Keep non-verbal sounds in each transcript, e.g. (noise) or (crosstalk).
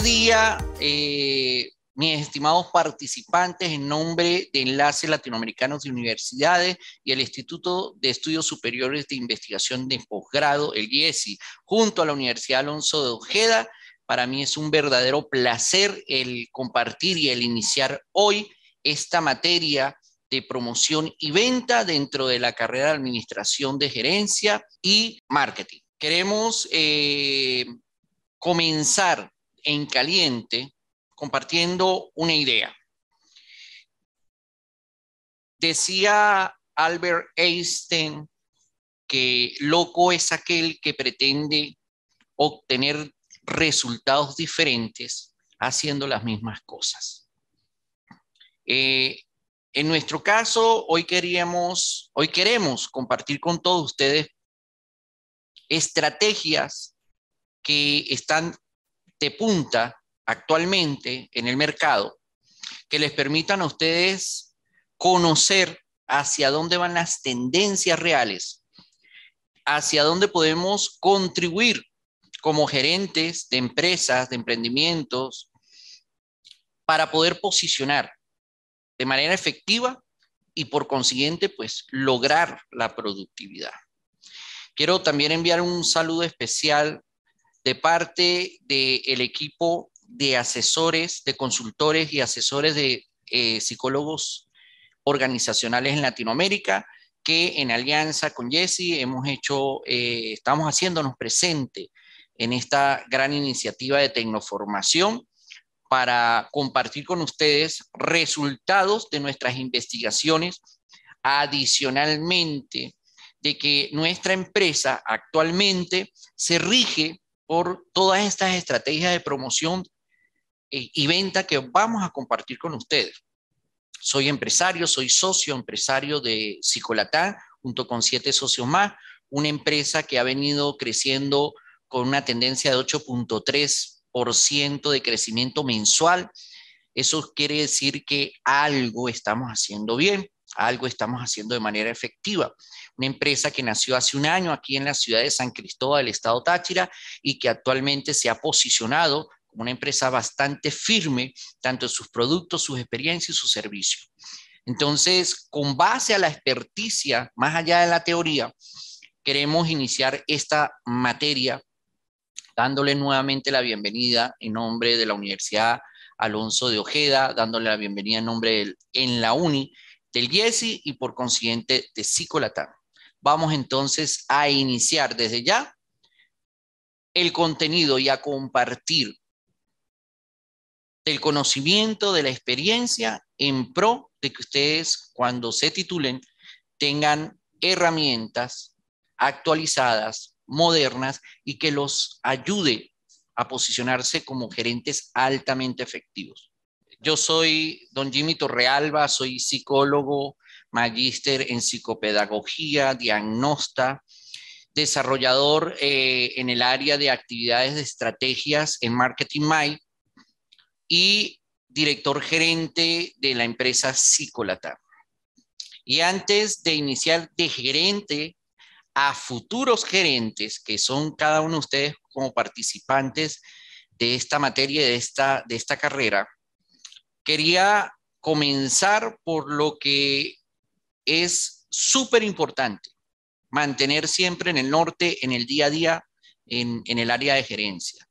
día, eh, mis estimados participantes, en nombre de Enlace Latinoamericanos de Universidades y el Instituto de Estudios Superiores de Investigación de Posgrado, el IESI, e junto a la Universidad Alonso de Ojeda, para mí es un verdadero placer el compartir y el iniciar hoy esta materia de promoción y venta dentro de la carrera de administración de gerencia y marketing. Queremos eh, comenzar en caliente compartiendo una idea. Decía Albert Einstein que loco es aquel que pretende obtener resultados diferentes haciendo las mismas cosas. Eh, en nuestro caso, hoy queríamos, hoy queremos compartir con todos ustedes estrategias que están de punta actualmente en el mercado que les permitan a ustedes conocer hacia dónde van las tendencias reales, hacia dónde podemos contribuir como gerentes de empresas, de emprendimientos, para poder posicionar de manera efectiva y por consiguiente, pues lograr la productividad. Quiero también enviar un saludo especial de parte del equipo de asesores, de consultores y asesores de eh, psicólogos organizacionales en Latinoamérica, que en alianza con Jesse hemos hecho, eh, estamos haciéndonos presente en esta gran iniciativa de tecnoformación para compartir con ustedes resultados de nuestras investigaciones, adicionalmente de que nuestra empresa actualmente se rige por todas estas estrategias de promoción y venta que vamos a compartir con ustedes. Soy empresario, soy socio empresario de Psicolatá, junto con siete socios más, una empresa que ha venido creciendo con una tendencia de 8.3% de crecimiento mensual. Eso quiere decir que algo estamos haciendo bien algo estamos haciendo de manera efectiva. Una empresa que nació hace un año aquí en la ciudad de San Cristóbal, del estado Táchira, y que actualmente se ha posicionado como una empresa bastante firme, tanto en sus productos, sus experiencias y sus servicios. Entonces, con base a la experticia, más allá de la teoría, queremos iniciar esta materia dándole nuevamente la bienvenida en nombre de la Universidad Alonso de Ojeda, dándole la bienvenida en nombre de, en la UNI, el IESI y por consiguiente de Cicolatán. Vamos entonces a iniciar desde ya el contenido y a compartir el conocimiento, de la experiencia en pro de que ustedes cuando se titulen tengan herramientas actualizadas, modernas y que los ayude a posicionarse como gerentes altamente efectivos. Yo soy don Jimmy Torrealba, soy psicólogo, magíster en psicopedagogía, diagnóstico, desarrollador eh, en el área de actividades de estrategias en Marketing My y director gerente de la empresa Psicolata. Y antes de iniciar de gerente a futuros gerentes, que son cada uno de ustedes como participantes de esta materia, de esta, de esta carrera, quería comenzar por lo que es súper importante, mantener siempre en el norte, en el día a día, en, el área de gerencia.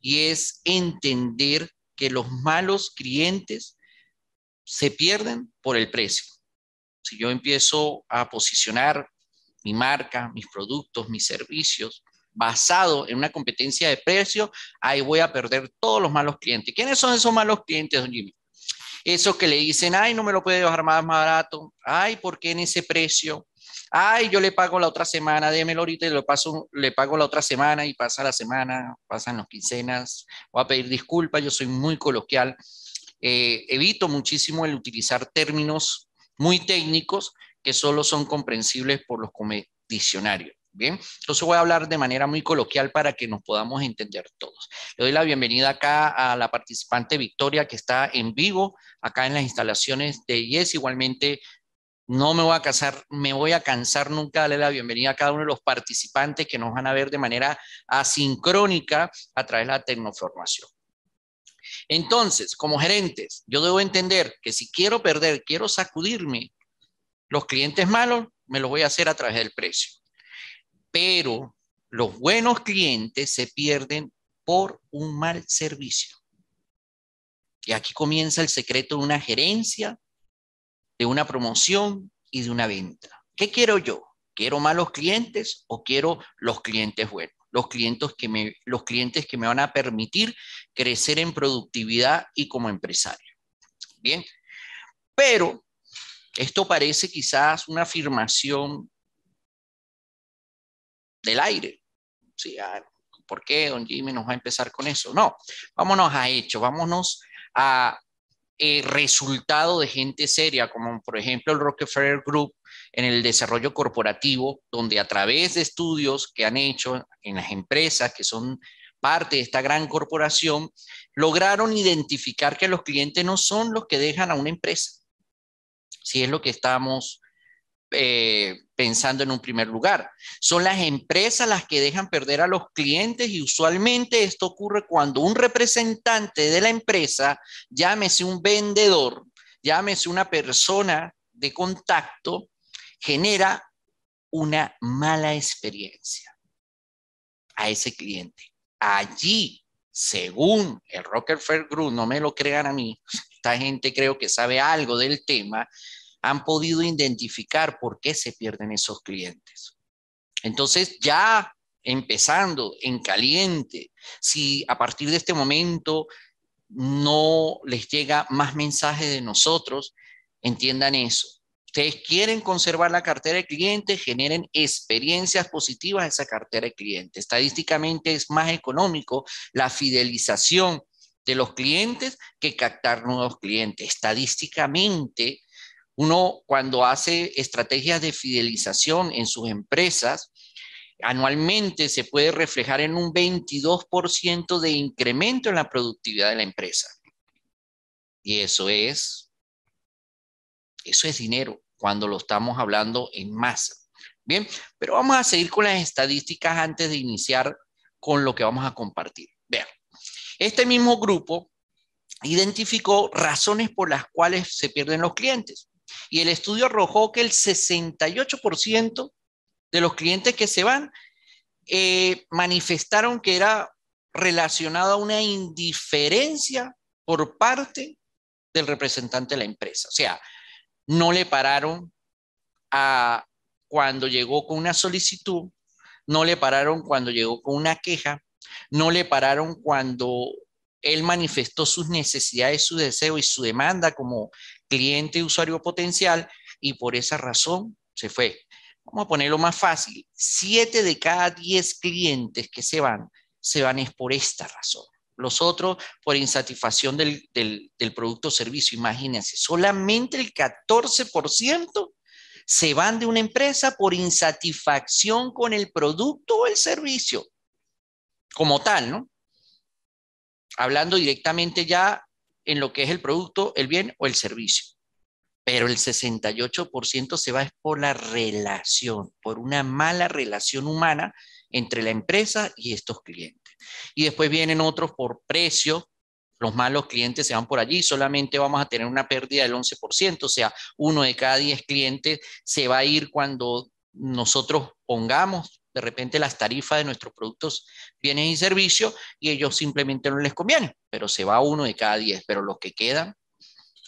Y es entender que los malos clientes se pierden por el precio. Si yo empiezo a posicionar mi marca, mis productos, mis servicios, basado en una competencia de precio, ahí voy a perder todos los malos clientes. ¿Quiénes son esos malos clientes, don Jimmy? Eso que le dicen, ay, no me lo puede bajar más barato, ay, ¿por qué en ese precio? Ay, yo le pago la otra semana, démelo ahorita y paso, le pago la otra semana y pasa la semana, pasan las quincenas, voy a pedir disculpas, yo soy muy coloquial. Eh, evito muchísimo el utilizar términos muy técnicos que solo son comprensibles por los diccionarios. Bien, entonces voy a hablar de manera muy coloquial para que nos podamos entender todos. Le doy la bienvenida acá a la participante Victoria que está en vivo acá en las instalaciones de IES. Igualmente, no me voy a casar, me voy a cansar nunca darle la bienvenida a cada uno de los participantes que nos van a ver de manera asincrónica a través de la tecnoformación. Entonces, como gerentes, yo debo entender que si quiero perder, quiero sacudirme los clientes malos, me lo voy a hacer a través del precio pero los buenos clientes se pierden por un mal servicio. Y aquí comienza el secreto de una gerencia, de una promoción y de una venta. ¿Qué quiero yo? ¿Quiero malos clientes o quiero los clientes buenos? Los clientes que me, los clientes que me van a permitir crecer en productividad y como empresario. Bien, pero esto parece quizás una afirmación del aire. Ah, ¿Por qué don Jimmy nos va a empezar con eso? No, vámonos a hecho, vámonos a eh, resultado de gente seria, como por ejemplo el Rockefeller Group en el desarrollo corporativo, donde a través de estudios que han hecho en las empresas que son parte de esta gran corporación, lograron identificar que los clientes no son los que dejan a una empresa, si es lo que estamos eh, pensando en un primer lugar. Son las empresas las que dejan perder a los clientes y usualmente esto ocurre cuando un representante de la empresa, llámese un vendedor, llámese una persona de contacto, genera una mala experiencia a ese cliente. Allí, según el Rockefeller Group, no me lo crean a mí, (laughs) esta gente creo que sabe algo del tema, han podido identificar por qué se pierden esos clientes. Entonces, ya empezando en caliente, si a partir de este momento no les llega más mensaje de nosotros, entiendan eso. Ustedes quieren conservar la cartera de clientes, generen experiencias positivas a esa cartera de clientes. Estadísticamente es más económico la fidelización de los clientes que captar nuevos clientes. Estadísticamente uno cuando hace estrategias de fidelización en sus empresas, anualmente se puede reflejar en un 22% de incremento en la productividad de la empresa. Y eso es, eso es dinero cuando lo estamos hablando en masa. Bien, pero vamos a seguir con las estadísticas antes de iniciar con lo que vamos a compartir. Vean, este mismo grupo identificó razones por las cuales se pierden los clientes. Y el estudio arrojó que el 68% de los clientes que se van eh, manifestaron que era relacionado a una indiferencia por parte del representante de la empresa. O sea, no le pararon cuando llegó con una solicitud, no le pararon cuando llegó con una queja, no le pararon cuando él manifestó sus necesidades, su deseo y su demanda como cliente usuario potencial y por esa razón se fue. Vamos a ponerlo más fácil. Siete de cada diez clientes que se van, se van es por esta razón. Los otros por insatisfacción del, del producto o servicio. Imagínense, solamente el 14% se van de una empresa por insatisfacción con el producto o el servicio como tal, ¿no? hablando directamente ya en lo que es el producto, el bien o el servicio. Pero el 68% se va por la relación, por una mala relación humana entre la empresa y estos clientes. Y después vienen otros por precio, los malos clientes se van por allí, solamente vamos a tener una pérdida del 11%, o sea, uno de cada 10 clientes se va a ir cuando nosotros pongamos de repente las tarifas de nuestros productos, bienes y servicios, y ellos simplemente no les conviene, pero se va uno de cada diez, pero los que quedan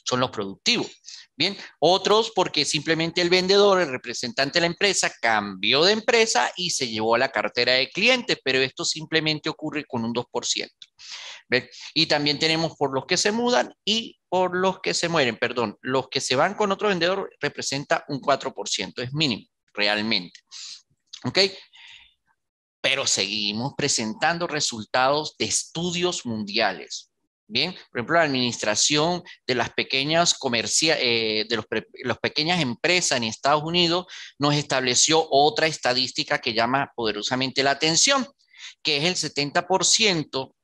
son los productivos. Bien, otros porque simplemente el vendedor, el representante de la empresa, cambió de empresa y se llevó a la cartera de clientes, pero esto simplemente ocurre con un 2%. Y también tenemos por los que se mudan y por los que se mueren, perdón, los que se van con otro vendedor representa un 4%, es mínimo realmente. ¿Ok? pero seguimos presentando resultados de estudios mundiales. Bien, por ejemplo, la administración de las pequeñas eh, de pequeñas empresas en Estados Unidos nos estableció otra estadística que llama poderosamente la atención, que es el 70%,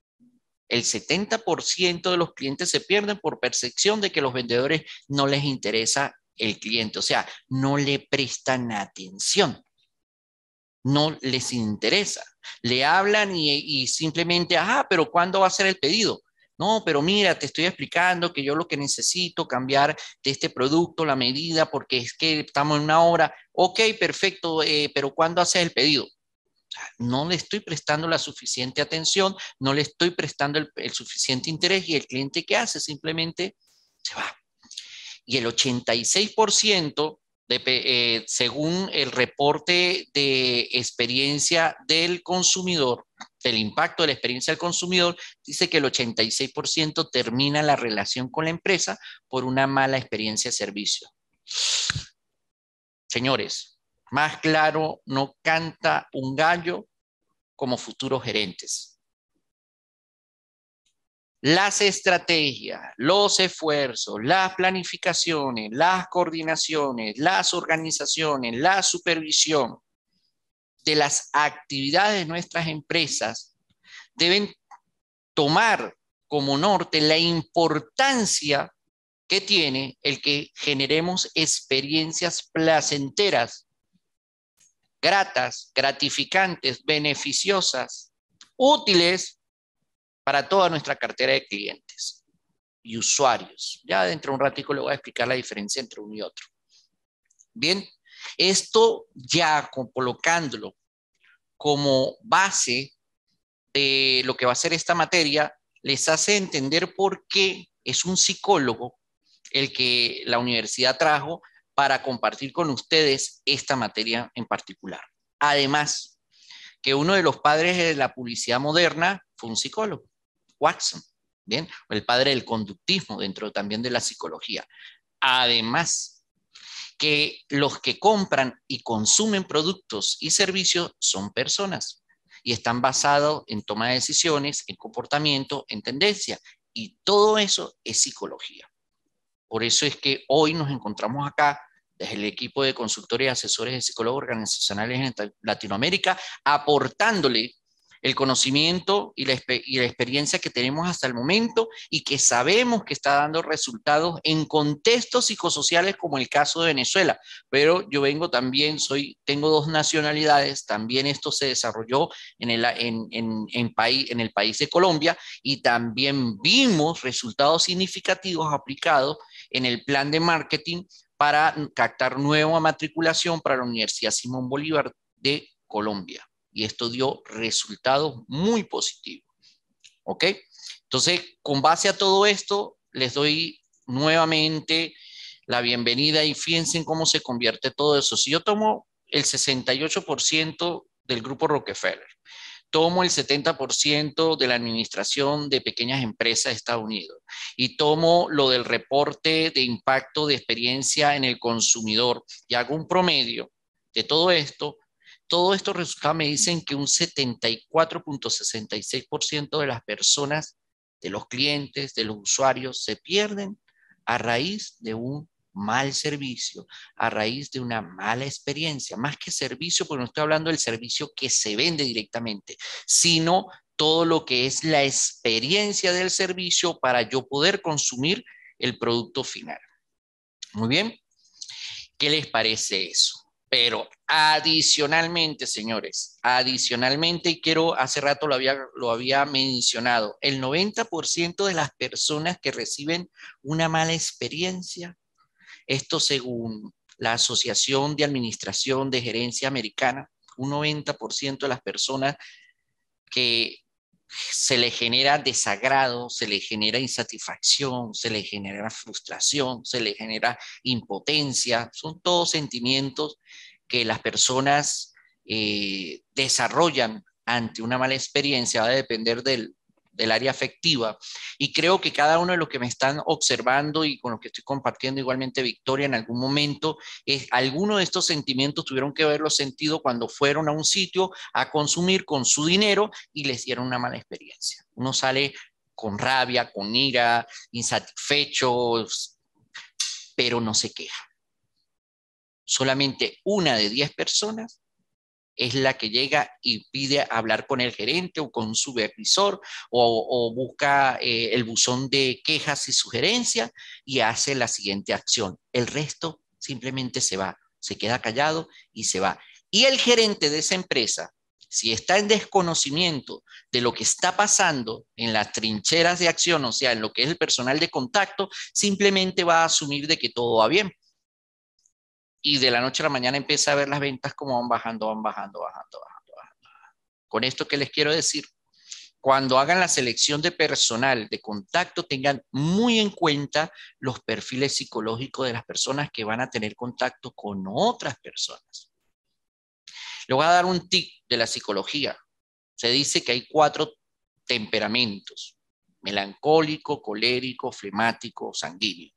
el 70% de los clientes se pierden por percepción de que los vendedores no les interesa el cliente, o sea, no le prestan atención no les interesa. Le hablan y, simplemente, ajá, pero ¿cuándo va a ser el pedido? No, pero mira, te estoy explicando que yo lo que necesito cambiar de este producto, la medida, porque es que estamos en una hora. Ok, perfecto, eh, pero ¿cuándo haces el pedido? No le estoy prestando la suficiente atención, no le estoy prestando el, suficiente interés y el cliente que hace simplemente se va. Y el 86% eh, según el reporte de experiencia del consumidor, del impacto de la experiencia del consumidor, dice que el 86% termina la relación con la empresa por una mala experiencia de servicio. Señores, más claro no canta un gallo como futuros gerentes las estrategias, los esfuerzos, las planificaciones, las coordinaciones, las organizaciones, la supervisión de las actividades de nuestras empresas deben tomar como norte la importancia que tiene el que generemos experiencias placenteras, gratas, gratificantes, beneficiosas, útiles para toda nuestra cartera de clientes y usuarios. Ya dentro de un ratico le voy a explicar la diferencia entre uno y otro. Bien, esto ya colocándolo como base de lo que va a ser esta materia, les hace entender por qué es un psicólogo el que la universidad trajo para compartir con ustedes esta materia en particular. Además, que uno de los padres de la publicidad moderna fue un psicólogo. Watson, ¿bien? el padre del conductismo dentro también de la psicología. Además, que los que compran y consumen productos y servicios son personas y están basados en toma de decisiones, en comportamiento, en tendencia. Y todo eso es psicología. Por eso es que hoy nos encontramos acá desde el equipo de consultores y asesores de psicólogos organizacionales en Latinoamérica, aportándole el conocimiento y la, experiencia que tenemos hasta el momento y que sabemos que está dando resultados en contextos psicosociales como el caso de Venezuela. Pero yo vengo también, soy, tengo dos nacionalidades, también esto se desarrolló en el, país, en el país de Colombia y también vimos resultados significativos aplicados en el plan de marketing para captar nueva matriculación para la Universidad Simón Bolívar de Colombia y esto dio resultados muy positivos. ¿Ok? Entonces, con base a todo esto, les doy nuevamente la bienvenida y fíjense cómo se convierte todo eso. Si yo tomo el 68% del grupo Rockefeller, tomo el 70% de la administración de pequeñas empresas de Estados Unidos y tomo lo del reporte de impacto de experiencia en el consumidor y hago un promedio de todo esto, todo esto me dicen que un 74.66% de las personas, de los clientes, de los usuarios, se pierden a raíz de un mal servicio, a raíz de una mala experiencia, más que servicio, porque no estoy hablando del servicio que se vende directamente, sino todo lo que es la experiencia del servicio para yo poder consumir el producto final. Muy bien, ¿qué les parece eso? Pero adicionalmente, señores, adicionalmente, y quiero, hace rato lo había, lo había mencionado, el 90% de las personas que reciben una mala experiencia, esto según la Asociación de Administración de Gerencia Americana, un 90% de las personas que se le genera desagrado, se le genera insatisfacción, se le genera frustración, se le genera impotencia. Son todos sentimientos que las personas eh, desarrollan ante una mala experiencia. Va a depender del, del área afectiva. Y creo que cada uno de los que me están observando y con los que estoy compartiendo igualmente Victoria en algún momento, es, alguno de estos sentimientos tuvieron que haberlo sentido cuando fueron a un sitio a consumir con su dinero y les dieron una mala experiencia. Uno sale con rabia, con ira, insatisfecho, pero no se queja. Solamente una de diez personas es la que llega y pide hablar con el gerente o con su supervisor o, busca eh, el buzón de quejas y sugerencias y hace la siguiente acción. El resto simplemente se va, se queda callado y se va. Y el gerente de esa empresa, si está en desconocimiento de lo que está pasando en las trincheras de acción, o sea, en lo que es el personal de contacto, simplemente va a asumir de que todo va bien y de la noche a la mañana empieza a ver las ventas como van bajando, van bajando, bajando, bajando, Con esto que les quiero decir, cuando hagan la selección de personal de contacto, tengan muy en cuenta los perfiles psicológicos de las personas que van a tener contacto con otras personas. Le voy a dar un tip de la psicología. Se dice que hay cuatro temperamentos, melancólico, colérico, flemático, sanguíneo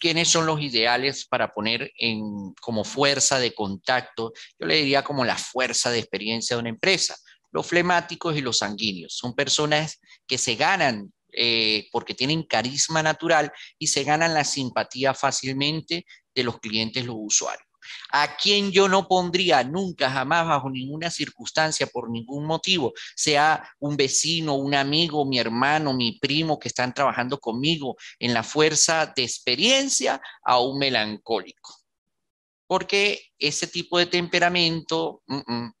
quiénes son los ideales para poner en, como fuerza de contacto, yo le diría como la fuerza de experiencia de una empresa, los flemáticos y los sanguíneos. Son personas que se ganan eh, porque tienen carisma natural y se ganan la simpatía fácilmente de los clientes, los usuarios a quien yo no pondría nunca, jamás, bajo ninguna circunstancia, por ningún motivo, sea un vecino, un amigo, mi hermano, mi primo que están trabajando conmigo en la fuerza de experiencia a un melancólico. Porque ese tipo de temperamento mm, mm,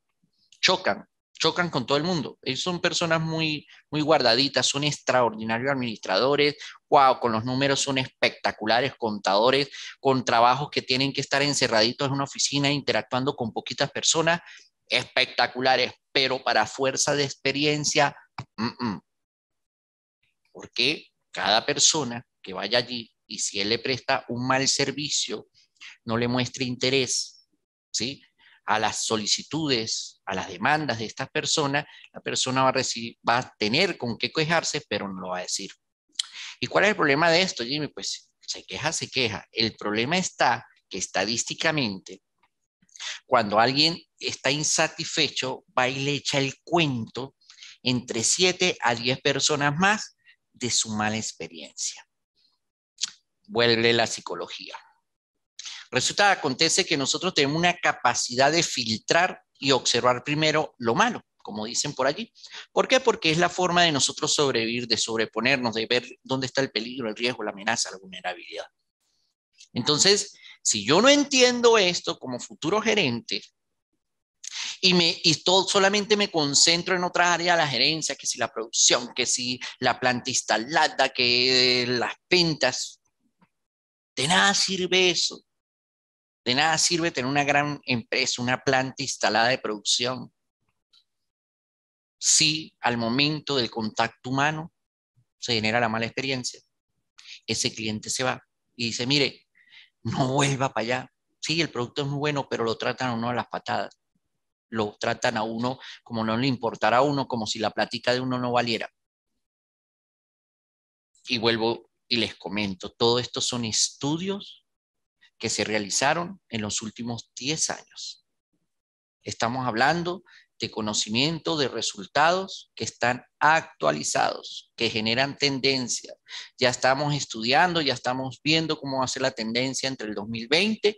chocan, chocan con todo el mundo. Ellos eh, son personas muy, muy guardaditas, son extraordinarios administradores, wow, con los números son espectaculares, contadores, con trabajos que tienen que estar encerraditos en una oficina interactuando con poquitas personas, espectaculares, pero para fuerza de experiencia, porque cada persona que vaya allí y si él le presta un mal servicio, no le muestre interés, ¿sí? a las solicitudes, a las demandas de estas personas, la persona va a, va a tener con qué quejarse, pero no lo va a decir. ¿Y cuál es el problema de esto, Jimmy? Pues se queja, se queja. El problema está que estadísticamente, cuando alguien está insatisfecho, va y le echa el cuento entre 7 a 10 personas más de su mala experiencia. Vuelve la psicología. Resulta, acontece que nosotros tenemos una capacidad de filtrar y observar primero lo malo, como dicen por allí. ¿Por qué? Porque es la forma de nosotros sobrevivir, de sobreponernos, de ver dónde está el peligro, el riesgo, la amenaza, la vulnerabilidad. Entonces, si yo no entiendo esto como futuro gerente, y, me, solamente me concentro en otra áreas la gerencia, que si la producción, que si la planta instalada, que las ventas. De nada sirve eso. De nada sirve tener una gran empresa, una planta instalada de producción, si al momento del contacto humano se genera la mala experiencia. Ese cliente se va y dice, mire, no vuelva para allá. Sí, el producto es muy bueno, pero lo tratan a uno a las patadas. Lo tratan a uno como no le importará a uno, como si la plática de uno no valiera. Y vuelvo y les comento, todo esto son estudios que se realizaron en los últimos 10 años. Estamos hablando de conocimiento de resultados que están actualizados, que generan tendencia. Ya estamos estudiando, ya estamos viendo cómo va a ser la tendencia entre el 2020,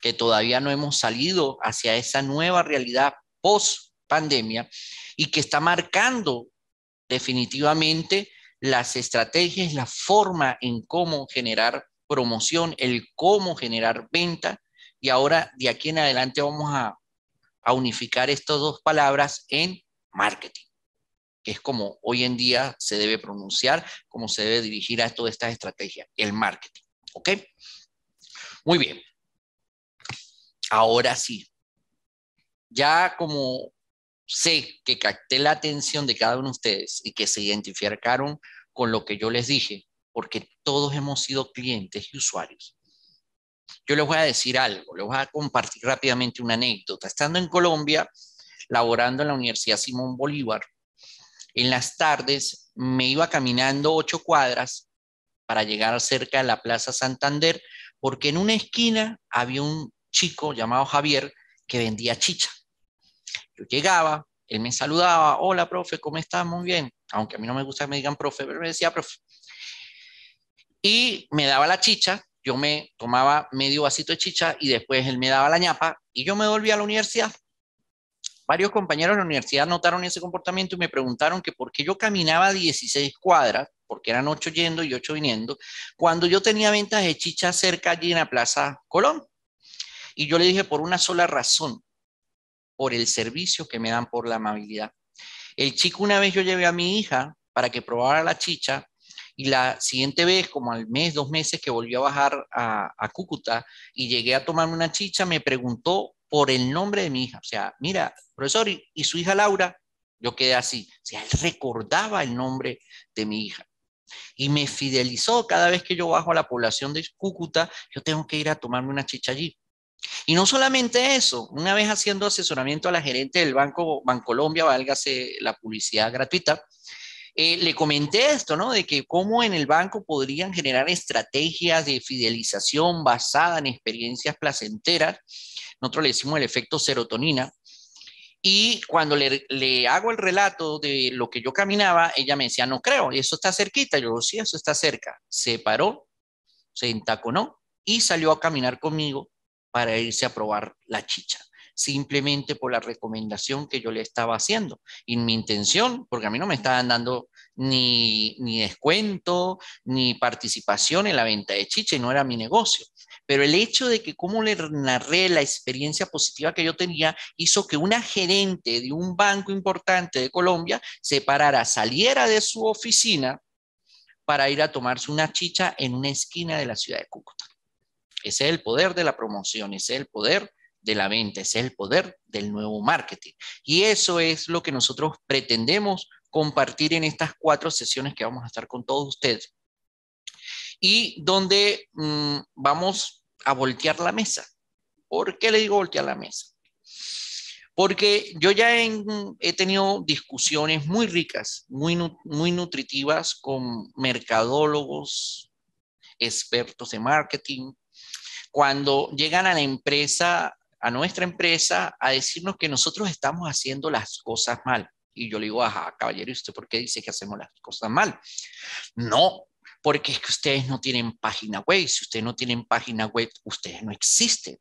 que todavía no hemos salido hacia esa nueva realidad post pandemia y que está marcando definitivamente las estrategias, la forma en cómo generar promoción, el cómo generar venta. Y ahora de aquí en adelante vamos a, unificar estas dos palabras en marketing, que es como hoy en día se debe pronunciar, cómo se debe dirigir a todas estas estrategias, el marketing. ¿Ok? Muy bien. Ahora sí. Ya como sé que capté la atención de cada uno de ustedes y que se identificaron con lo que yo les dije, porque todos hemos sido clientes y usuarios. Yo les voy a decir algo, les voy a compartir rápidamente una anécdota. Estando en Colombia, laborando en la Universidad Simón Bolívar, en las tardes me iba caminando ocho cuadras para llegar cerca de la Plaza Santander, porque en una esquina había un chico llamado Javier que vendía chicha. Yo llegaba, él me saludaba, hola, profe, ¿cómo estás? Muy bien. Aunque a mí no me gusta que me digan profe, pero me decía, profe y me daba la chicha, yo me tomaba medio vasito de chicha y después él me daba la ñapa y yo me volví a la universidad. Varios compañeros de la universidad notaron ese comportamiento y me preguntaron que por qué yo caminaba 16 cuadras, porque eran 8 yendo y 8 viniendo, cuando yo tenía ventas de chicha cerca allí en la Plaza Colón. Y yo le dije por una sola razón, por el servicio que me dan por la amabilidad. El chico una vez yo llevé a mi hija para que probara la chicha y la siguiente vez, como al mes, dos meses que volví a bajar a, Cúcuta y llegué a tomarme una chicha, me preguntó por el nombre de mi hija. O sea, mira, profesor, y, su hija Laura, yo quedé así. O sea, él recordaba el nombre de mi hija. Y me fidelizó cada vez que yo bajo a la población de Cúcuta, yo tengo que ir a tomarme una chicha allí. Y no solamente eso, una vez haciendo asesoramiento a la gerente del Banco Bancolombia, válgase la publicidad gratuita, eh, le comenté esto, ¿no? De que cómo en el banco podrían generar estrategias de fidelización basadas en experiencias placenteras. Nosotros le decimos el efecto serotonina. Y cuando le, hago el relato de lo que yo caminaba, ella me decía, no creo, Y eso está cerquita. Yo, sí, eso está cerca. Se paró, se entaconó y salió a caminar conmigo para irse a probar la chicha simplemente por la recomendación que yo le estaba haciendo. Y mi intención, porque a mí no me estaban dando ni, ni descuento, ni participación en la venta de chicha, y no era mi negocio. Pero el hecho de que cómo le narré la experiencia positiva que yo tenía hizo que una gerente de un banco importante de Colombia se parara, saliera de su oficina para ir a tomarse una chicha en una esquina de la ciudad de Cúcuta. Ese es el poder de la promoción, ese es el poder de la venta, es el poder del nuevo marketing. Y eso es lo que nosotros pretendemos compartir en estas cuatro sesiones que vamos a estar con todos ustedes. Y donde mm, vamos a voltear la mesa. ¿Por qué le digo voltear la mesa? Porque yo ya he tenido discusiones muy ricas, muy, muy nutritivas con mercadólogos, expertos de marketing, cuando llegan a la empresa a nuestra empresa a decirnos que nosotros estamos haciendo las cosas mal. Y yo le digo, ajá, caballero, ¿y usted por qué dice que hacemos las cosas mal? No, porque es que ustedes no tienen página web. Si ustedes no tienen página web, ustedes no existen.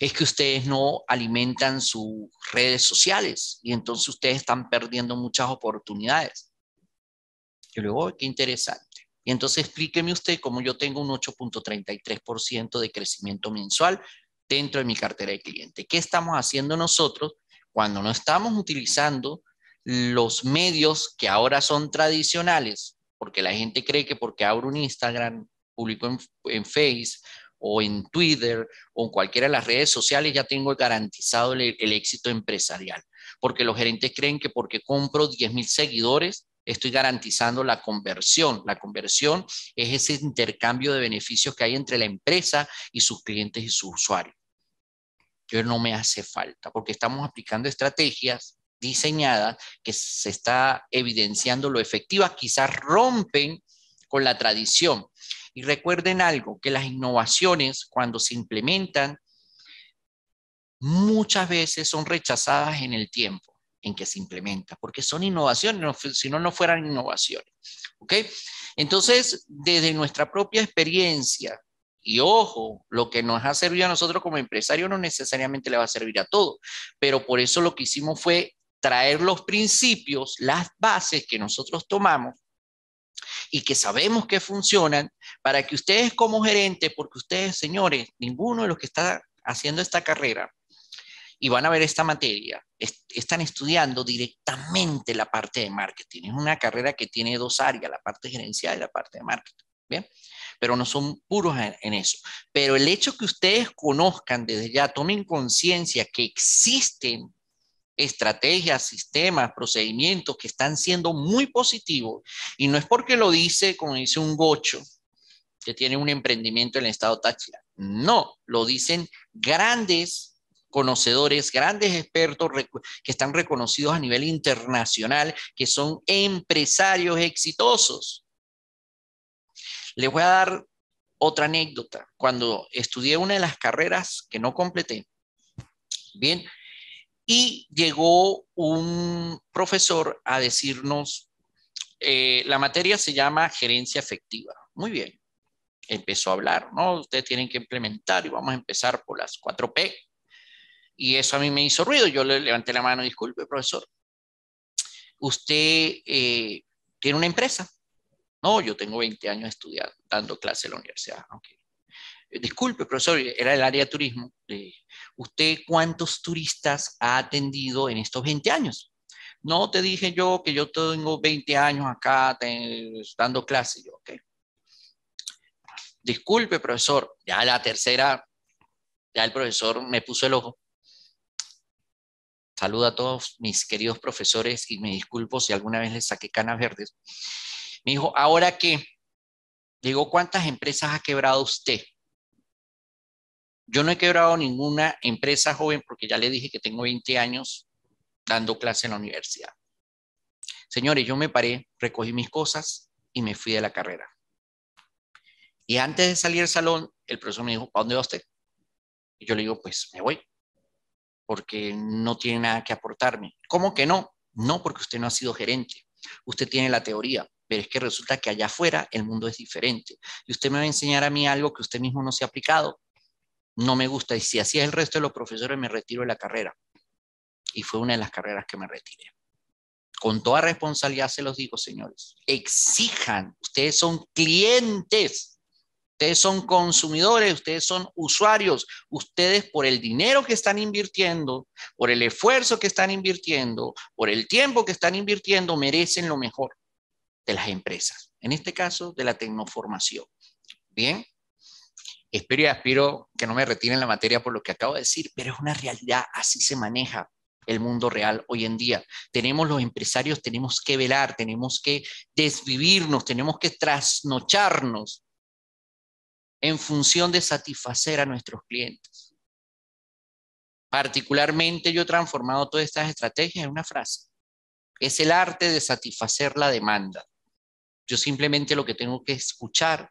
Es que ustedes no alimentan sus redes sociales y entonces ustedes están perdiendo muchas oportunidades. Yo le digo, oh, qué interesante. Y entonces explíqueme usted cómo yo tengo un 8.33% de crecimiento mensual dentro de mi cartera de cliente. ¿Qué estamos haciendo nosotros cuando no estamos utilizando los medios que ahora son tradicionales? Porque la gente cree que porque abro un Instagram, publico en, en Face o en Twitter o en cualquiera de las redes sociales ya tengo garantizado el, el éxito empresarial. Porque los gerentes creen que porque compro 10.000 seguidores estoy garantizando la conversión. La conversión es ese intercambio de beneficios que hay entre la empresa y sus clientes y sus usuarios yo no me hace falta, porque estamos aplicando estrategias diseñadas que se está evidenciando lo efectivas, quizás rompen con la tradición. Y recuerden algo, que las innovaciones cuando se implementan muchas veces son rechazadas en el tiempo en que se implementa, porque son innovaciones, si no, no fueran innovaciones. ¿Ok? Entonces, desde nuestra propia experiencia, y ojo, lo que nos ha servido a nosotros como empresario no necesariamente le va a servir a todo, pero por eso lo que hicimos fue traer los principios, las bases que nosotros tomamos y que sabemos que funcionan para que ustedes como gerentes, porque ustedes señores, ninguno de los que está haciendo esta carrera y van a ver esta materia, están estudiando directamente la parte de marketing. Es una carrera que tiene dos áreas, la parte gerencial y la parte de marketing. Bien pero no son puros en, eso. Pero el hecho que ustedes conozcan desde ya, tomen conciencia que existen estrategias, sistemas, procedimientos que están siendo muy positivos. Y no es porque lo dice, como dice un gocho, que tiene un emprendimiento en el estado Táchira. No, lo dicen grandes conocedores, grandes expertos que están reconocidos a nivel internacional, que son empresarios exitosos. Les voy a dar otra anécdota. Cuando estudié una de las carreras que no completé, bien, y llegó un profesor a decirnos, eh, la materia se llama gerencia efectiva. Muy bien, empezó a hablar, ¿no? Ustedes tienen que implementar y vamos a empezar por las 4P. Y eso a mí me hizo ruido. Yo le levanté la mano, disculpe, profesor. Usted eh, tiene una empresa. No, yo tengo 20 años estudiando, dando clase en la universidad. Eh, disculpe, profesor, era el área de turismo. ¿Usted cuántos turistas ha atendido en estos 20 años? No te dije yo que yo tengo 20 años acá dando clase. Yo, Disculpe, profesor, ya la tercera, ya el profesor me puso el ojo. Saludo a todos mis queridos profesores y me disculpo si alguna vez les saqué canas verdes. Me dijo, ¿ahora qué? Digo, ¿cuántas empresas ha quebrado usted? Yo no he quebrado ninguna empresa joven porque ya le dije que tengo 20 años dando clase en la universidad. Señores, yo me paré, recogí mis cosas y me fui de la carrera. Y antes de salir al salón, el profesor me dijo, ¿a dónde va usted? Y yo le digo, pues me voy, porque no tiene nada que aportarme. ¿Cómo que no? No, porque usted no ha sido gerente. Usted tiene la teoría, pero es que resulta que allá afuera el mundo es diferente. Y usted me va a enseñar a mí algo que usted mismo no se ha aplicado, no me gusta. Y si así es el resto de los profesores, me retiro de la carrera. Y fue una de las carreras que me retiré. Con toda responsabilidad se los digo, señores, exijan, ustedes son clientes, ustedes son consumidores, ustedes son usuarios, ustedes por el dinero que están invirtiendo, por el esfuerzo que están invirtiendo, por el tiempo que están invirtiendo, merecen lo mejor de las empresas, en este caso de la tecnoformación. Bien, espero y aspiro que no me retiren la materia por lo que acabo de decir, pero es una realidad, así se maneja el mundo real hoy en día. Tenemos los empresarios, tenemos que velar, tenemos que desvivirnos, tenemos que trasnocharnos en función de satisfacer a nuestros clientes. Particularmente yo he transformado todas estas estrategias en una frase. Es el arte de satisfacer la demanda. Yo simplemente lo que tengo que escuchar,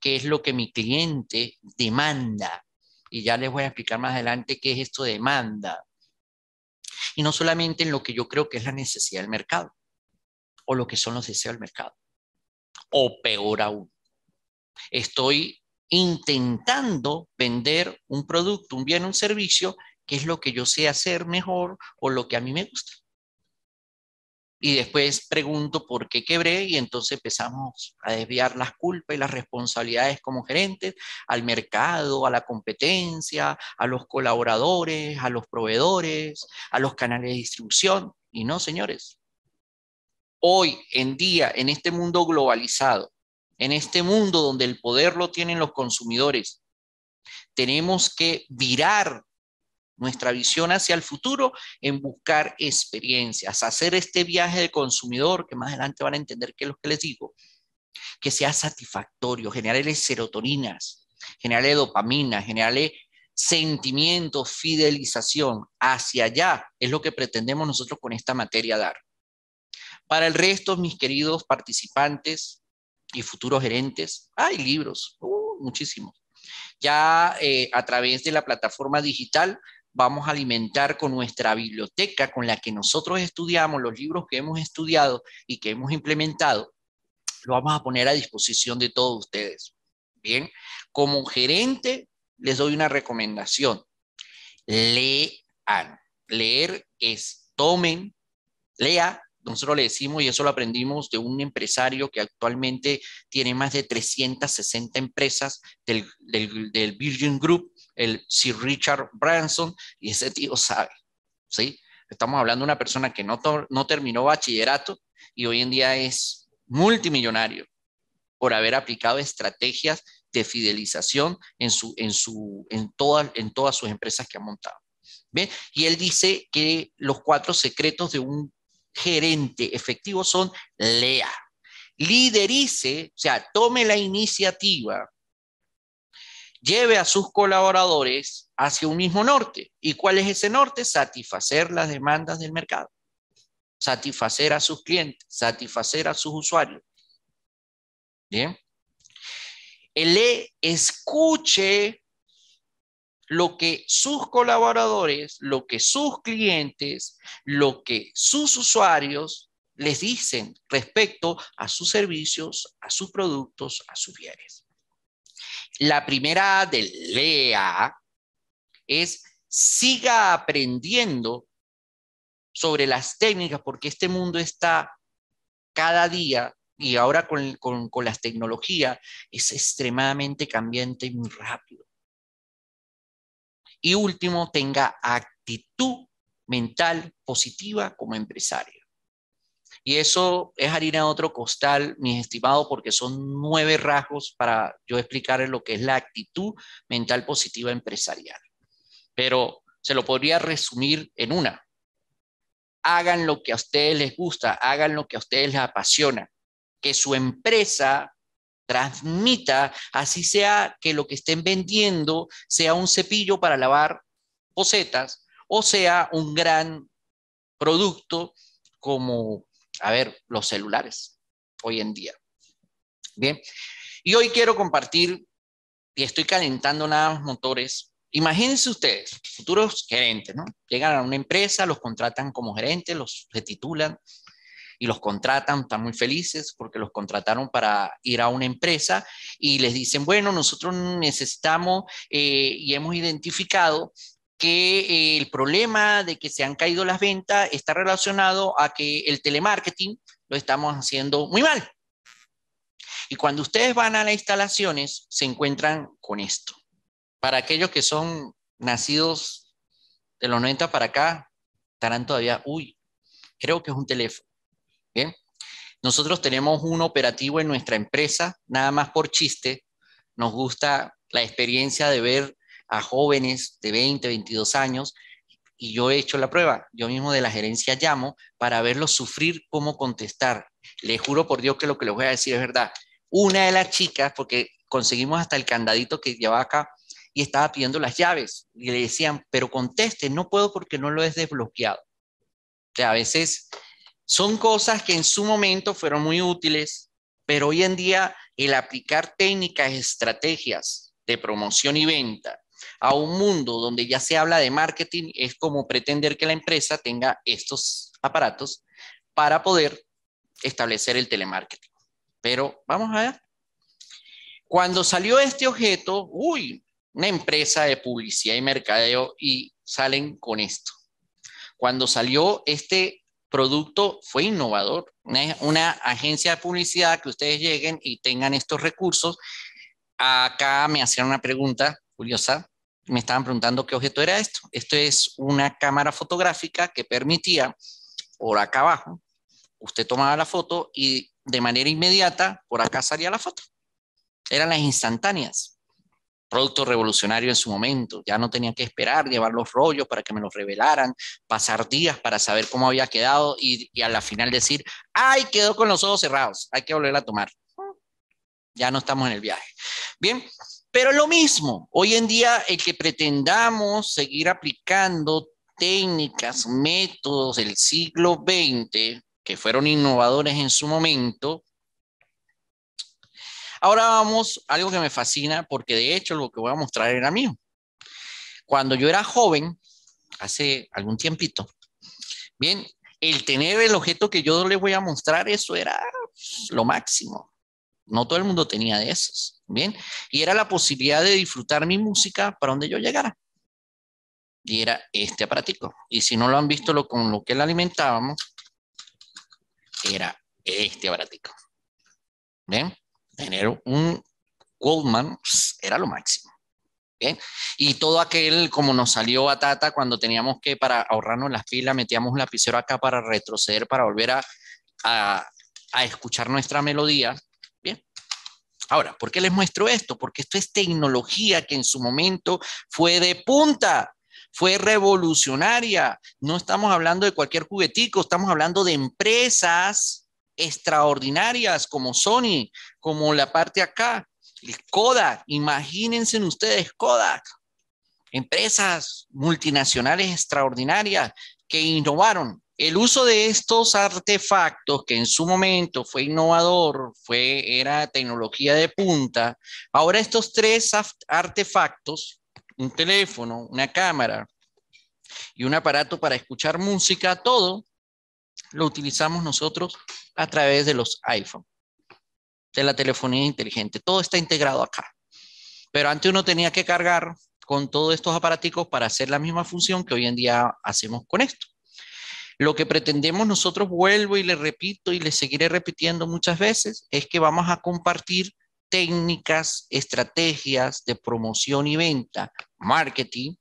qué es lo que mi cliente demanda. Y ya les voy a explicar más adelante qué es esto de demanda. Y no solamente en lo que yo creo que es la necesidad del mercado o lo que son los deseos del mercado. O peor aún, estoy intentando vender un producto, un bien, un servicio, que es lo que yo sé hacer mejor o lo que a mí me gusta y después pregunto por qué quebré y entonces empezamos a desviar las culpas y las responsabilidades como gerentes al mercado, a la competencia, a los colaboradores, a los proveedores, a los canales de distribución. Y no, señores, hoy en día, en este mundo globalizado, en este mundo donde el poder lo tienen los consumidores, tenemos que virar nuestra visión hacia el futuro en buscar experiencias, hacer este viaje de consumidor, que más adelante van a entender qué es lo que les digo, que sea satisfactorio, generarle serotoninas, generarle dopamina, generarle sentimientos, fidelización hacia allá, es lo que pretendemos nosotros con esta materia dar. Para el resto, mis queridos participantes y futuros gerentes, hay libros, uh, muchísimos. Ya eh, a través de la plataforma digital vamos a alimentar con nuestra biblioteca, con la que nosotros estudiamos, los libros que hemos estudiado y que hemos implementado, lo vamos a poner a disposición de todos ustedes. Bien, como gerente les doy una recomendación. Lean. Leer es tomen, lea. Nosotros le decimos, y eso lo aprendimos de un empresario que actualmente tiene más de 360 empresas del, del Virgin Group, el Sir Richard Branson, y ese tío sabe, ¿sí? Estamos hablando de una persona que no, no terminó bachillerato y hoy en día es multimillonario por haber aplicado estrategias de fidelización en, su, en, su, en, todas, en todas sus empresas que ha montado. Y él dice que los cuatro secretos de un gerente efectivo son lea, liderice, o sea, tome la iniciativa, lleve a sus colaboradores hacia un mismo norte. ¿Y cuál es ese norte? Satisfacer las demandas del mercado, satisfacer a sus clientes, satisfacer a sus usuarios. Bien. Él e escuche lo que sus colaboradores, lo que sus clientes, lo que sus usuarios les dicen respecto a sus servicios, a sus productos, a sus bienes. La primera de lea es siga aprendiendo sobre las técnicas porque este mundo está cada día y ahora con, con las tecnologías es extremadamente cambiante y muy rápido. Y último, tenga actitud mental positiva como empresario. Y eso es harina de otro costal, mis estimados, porque son nueve rasgos para yo explicarles lo que es la actitud mental positiva empresarial. Pero se lo podría resumir en una. Hagan lo que a ustedes les gusta, hagan lo que a ustedes les apasiona. Que su empresa transmita, así sea que lo que estén vendiendo sea un cepillo para lavar bocetas, o sea un gran producto como a ver, los celulares hoy en día. Bien, y hoy quiero compartir, y estoy calentando nada más motores. Imagínense ustedes, futuros gerentes, ¿no? Llegan a una empresa, los contratan como gerentes, los retitulan y los contratan, están muy felices porque los contrataron para ir a una empresa y les dicen, bueno, nosotros necesitamos eh, y hemos identificado el problema de que se han caído las ventas está relacionado a que el telemarketing lo estamos haciendo muy mal. Y cuando ustedes van a las instalaciones, se encuentran con esto. Para aquellos que son nacidos de los 90 para acá, estarán todavía, uy, creo que es un teléfono. Bien. Nosotros tenemos un operativo en nuestra empresa, nada más por chiste. Nos gusta la experiencia de ver a jóvenes de 20, 22 años, y yo he hecho la prueba, yo mismo de la gerencia llamo para verlos sufrir cómo contestar. Le juro por Dios que lo que les voy a decir es verdad. Una de las chicas, porque conseguimos hasta el candadito que llevaba acá y estaba pidiendo las llaves, y le decían, pero conteste, no puedo porque no lo es desbloqueado. O sea, a veces son cosas que en su momento fueron muy útiles, pero hoy en día el aplicar técnicas, estrategias de promoción y venta a un mundo donde ya se habla de marketing, es como pretender que la empresa tenga estos aparatos para poder establecer el telemarketing. Pero vamos a ver. Cuando salió este objeto, uy, una empresa de publicidad y mercadeo y salen con esto. Cuando salió este producto fue innovador. Una, una, agencia de publicidad que ustedes lleguen y tengan estos recursos. Acá me hacían una pregunta curiosa me estaban preguntando qué objeto era esto. Esto es una cámara fotográfica que permitía, por acá abajo, usted tomaba la foto y de manera inmediata por acá salía la foto. Eran las instantáneas. Producto revolucionario en su momento. Ya no tenía que esperar, llevar los rollos para que me los revelaran, pasar días para saber cómo había quedado y, a la final decir, ay, quedó con los ojos cerrados, hay que volver a tomar. Ya no estamos en el viaje. Bien, pero lo mismo, hoy en día el que pretendamos seguir aplicando técnicas, métodos del siglo XX, que fueron innovadores en su momento, ahora vamos a algo que me fascina, porque de hecho lo que voy a mostrar era mío. Cuando yo era joven, hace algún tiempito, bien, el tener el objeto que yo les voy a mostrar, eso era lo máximo. No todo el mundo tenía de esos, ¿bien? Y era la posibilidad de disfrutar mi música para donde yo llegara. Y era este aparatico. Y si no lo han visto lo, con lo que la alimentábamos, era este aparatico. ¿Bien? Tener un Goldman era lo máximo. ¿Bien? Y todo aquel, como nos salió a Tata cuando teníamos que, para ahorrarnos las pilas, metíamos un lapicero acá para retroceder, para volver a escuchar nuestra melodía, Ahora, ¿por qué les muestro esto? Porque esto es tecnología que en su momento fue de punta, fue revolucionaria. No estamos hablando de cualquier juguetico, estamos hablando de empresas extraordinarias como Sony, como la parte acá, Kodak. Imagínense ustedes Kodak, empresas multinacionales extraordinarias que innovaron. El uso de estos artefactos que en su momento fue innovador, fue, era tecnología de punta, ahora estos tres artefactos, un teléfono, una cámara y un aparato para escuchar música, todo lo utilizamos nosotros a través de los iPhone, de la telefonía inteligente. Todo está integrado acá. Pero antes uno tenía que cargar con todos estos aparaticos para hacer la misma función que hoy en día hacemos con esto. Lo que pretendemos nosotros, vuelvo y le repito y le seguiré repitiendo muchas veces, es que vamos a compartir técnicas, estrategias de promoción y venta, marketing,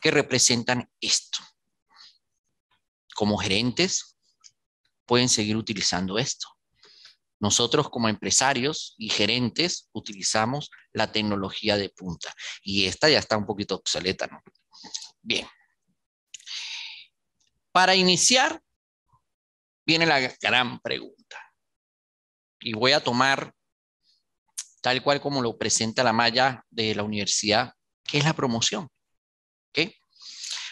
que representan esto. Como gerentes, pueden seguir utilizando esto. Nosotros como empresarios y gerentes utilizamos la tecnología de punta y esta ya está un poquito obsoleta, ¿no? Bien, para iniciar, viene la gran pregunta. Y voy a tomar tal cual como lo presenta la malla de la universidad, que es la promoción.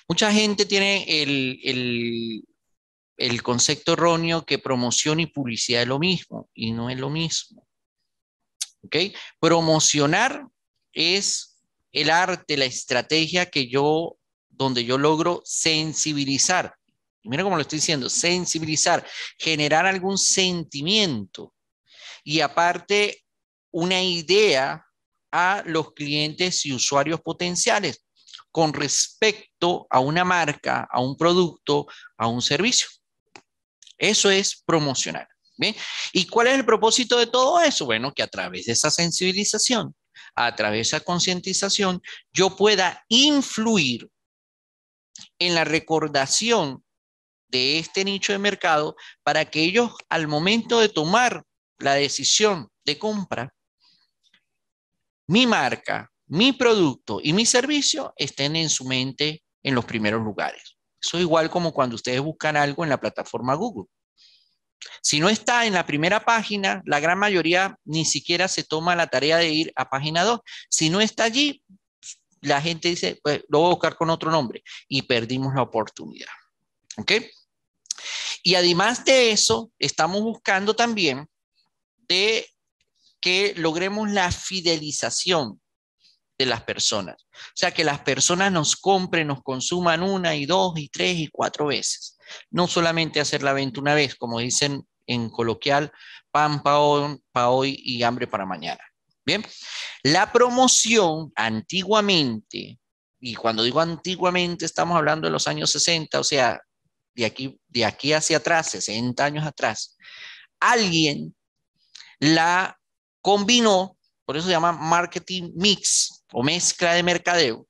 Mucha gente tiene el, concepto erróneo que promoción y publicidad es lo mismo, y no es lo mismo. Promocionar es el arte, la estrategia que yo, donde yo logro sensibilizar Mira como lo estoy diciendo, sensibilizar, generar algún sentimiento y aparte una idea a los clientes y usuarios potenciales con respecto a una marca, a un producto, a un servicio. Eso es promocionar. ¿Y cuál es el propósito de todo eso? Bueno, que a través de esa sensibilización, a través de esa concientización, yo pueda influir en la recordación de este nicho de mercado para que ellos al momento de tomar la decisión de compra, mi marca, mi producto y mi servicio estén en su mente en los primeros lugares. Eso es igual como cuando ustedes buscan algo en la plataforma Google. Si no está en la primera página, la gran mayoría ni siquiera se toma la tarea de ir a página 2. Si no está allí, la gente dice, pues lo voy a buscar con otro nombre y perdimos la oportunidad. ¿Ok? Y además de eso, estamos buscando también de que logremos la fidelización de las personas. O sea, que las personas nos compren, nos consuman una y dos y tres y cuatro veces. No solamente hacer la venta una vez, como dicen en coloquial, pan para hoy, hoy y hambre para mañana. Bien, la promoción antiguamente, y cuando digo antiguamente estamos hablando de los años 60, o sea, de aquí, de aquí hacia atrás, 60 años atrás, alguien la combinó, por eso se llama marketing mix o mezcla de mercadeo,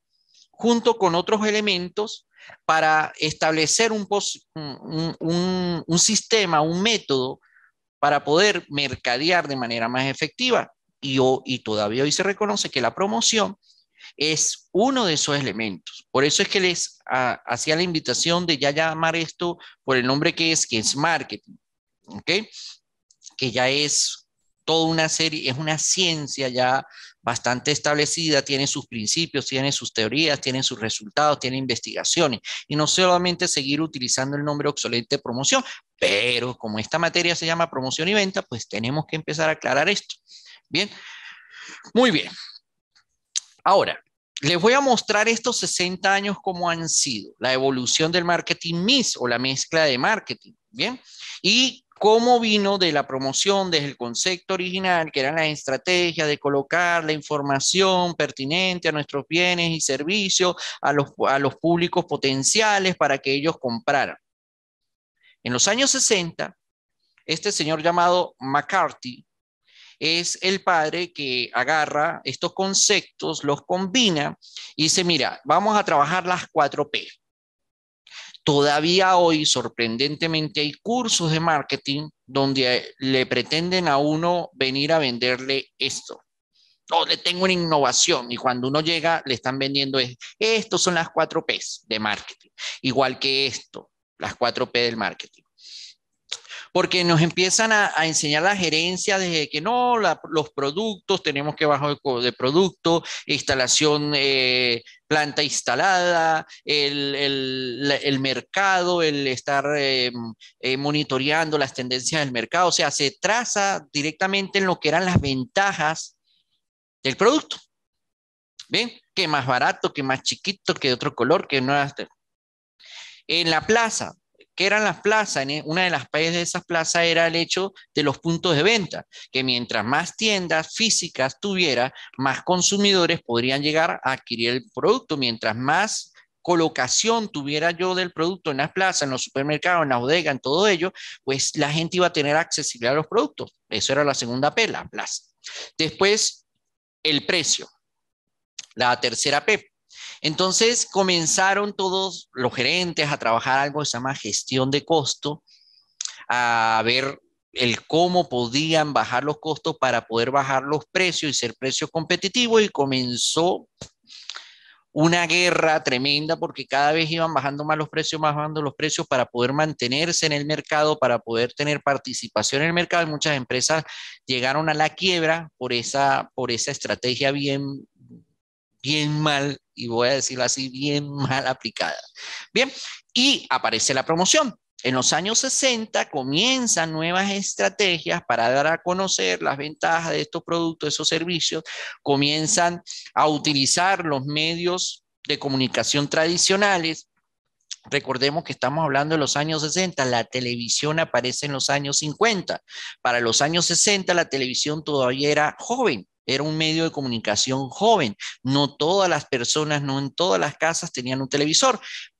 junto con otros elementos para establecer un, un, sistema, un método para poder mercadear de manera más efectiva. Y, y todavía hoy se reconoce que la promoción es uno de esos elementos. Por eso es que les ah, hacía la invitación de ya llamar esto por el nombre que es, que es marketing, Que ya es toda una serie, es una ciencia ya bastante establecida, tiene sus principios, tiene sus teorías, tiene sus resultados, tiene investigaciones. Y no solamente seguir utilizando el nombre obsolete de promoción, pero como esta materia se llama promoción y venta, pues tenemos que empezar a aclarar esto. Bien, muy bien. Ahora, les voy a mostrar estos 60 años cómo han sido, la evolución del marketing mix o la mezcla de marketing, ¿bien? Y cómo vino de la promoción, desde el concepto original, que era la estrategia de colocar la información pertinente a nuestros bienes y servicios, a los, a los públicos potenciales para que ellos compraran. En los años 60, este señor llamado McCarthy es el padre que agarra estos conceptos, los combina y dice, mira, vamos a trabajar las 4P. Todavía hoy, sorprendentemente, hay cursos de marketing donde le pretenden a uno venir a venderle esto. No, le tengo una innovación y cuando uno llega le están vendiendo esto, estos son las 4 P de marketing, igual que esto, las 4 P del marketing porque nos empiezan a, enseñar la gerencia desde que no, los productos, tenemos que bajar de, producto, instalación, eh, planta instalada, el, mercado, el estar em, eh, monitoreando las tendencias del mercado, o sea, se traza directamente en lo que eran las ventajas del producto. ¿Ven? Que más barato, que más chiquito, que de otro color, que no... Este. En la plaza, que eran las plazas? E, una de las paredes de esas plazas era el hecho de los puntos de venta, que mientras más tiendas físicas tuviera, más consumidores podrían llegar a adquirir el producto, mientras más colocación tuviera yo del producto en las plazas, en los supermercados, en la bodega, en todo ello, pues la gente iba a tener accesibilidad a los productos. Eso era la segunda P, la plaza. Después, el precio. La tercera P, entonces comenzaron todos los gerentes a trabajar algo que se llama gestión de costo, a ver el cómo podían bajar los costos para poder bajar los precios y ser precios competitivos y comenzó una guerra tremenda porque cada vez iban bajando más los precios, más bajando los precios para poder mantenerse en el mercado, para poder tener participación en el mercado. muchas empresas llegaron a la quiebra por esa, por esa estrategia bien bien mal, y voy a decirlo así, bien mal aplicada. Bien, y aparece la promoción. En los años 60 comienzan nuevas estrategias para dar a conocer las ventajas de estos productos, de esos servicios, comienzan a utilizar los medios de comunicación tradicionales, Recordemos que estamos hablando de los años 60, la televisión aparece en los años 50. Para los años 60 la televisión todavía era joven, era un medio de comunicación joven. No todas las personas, no en todas las casas tenían un televisor,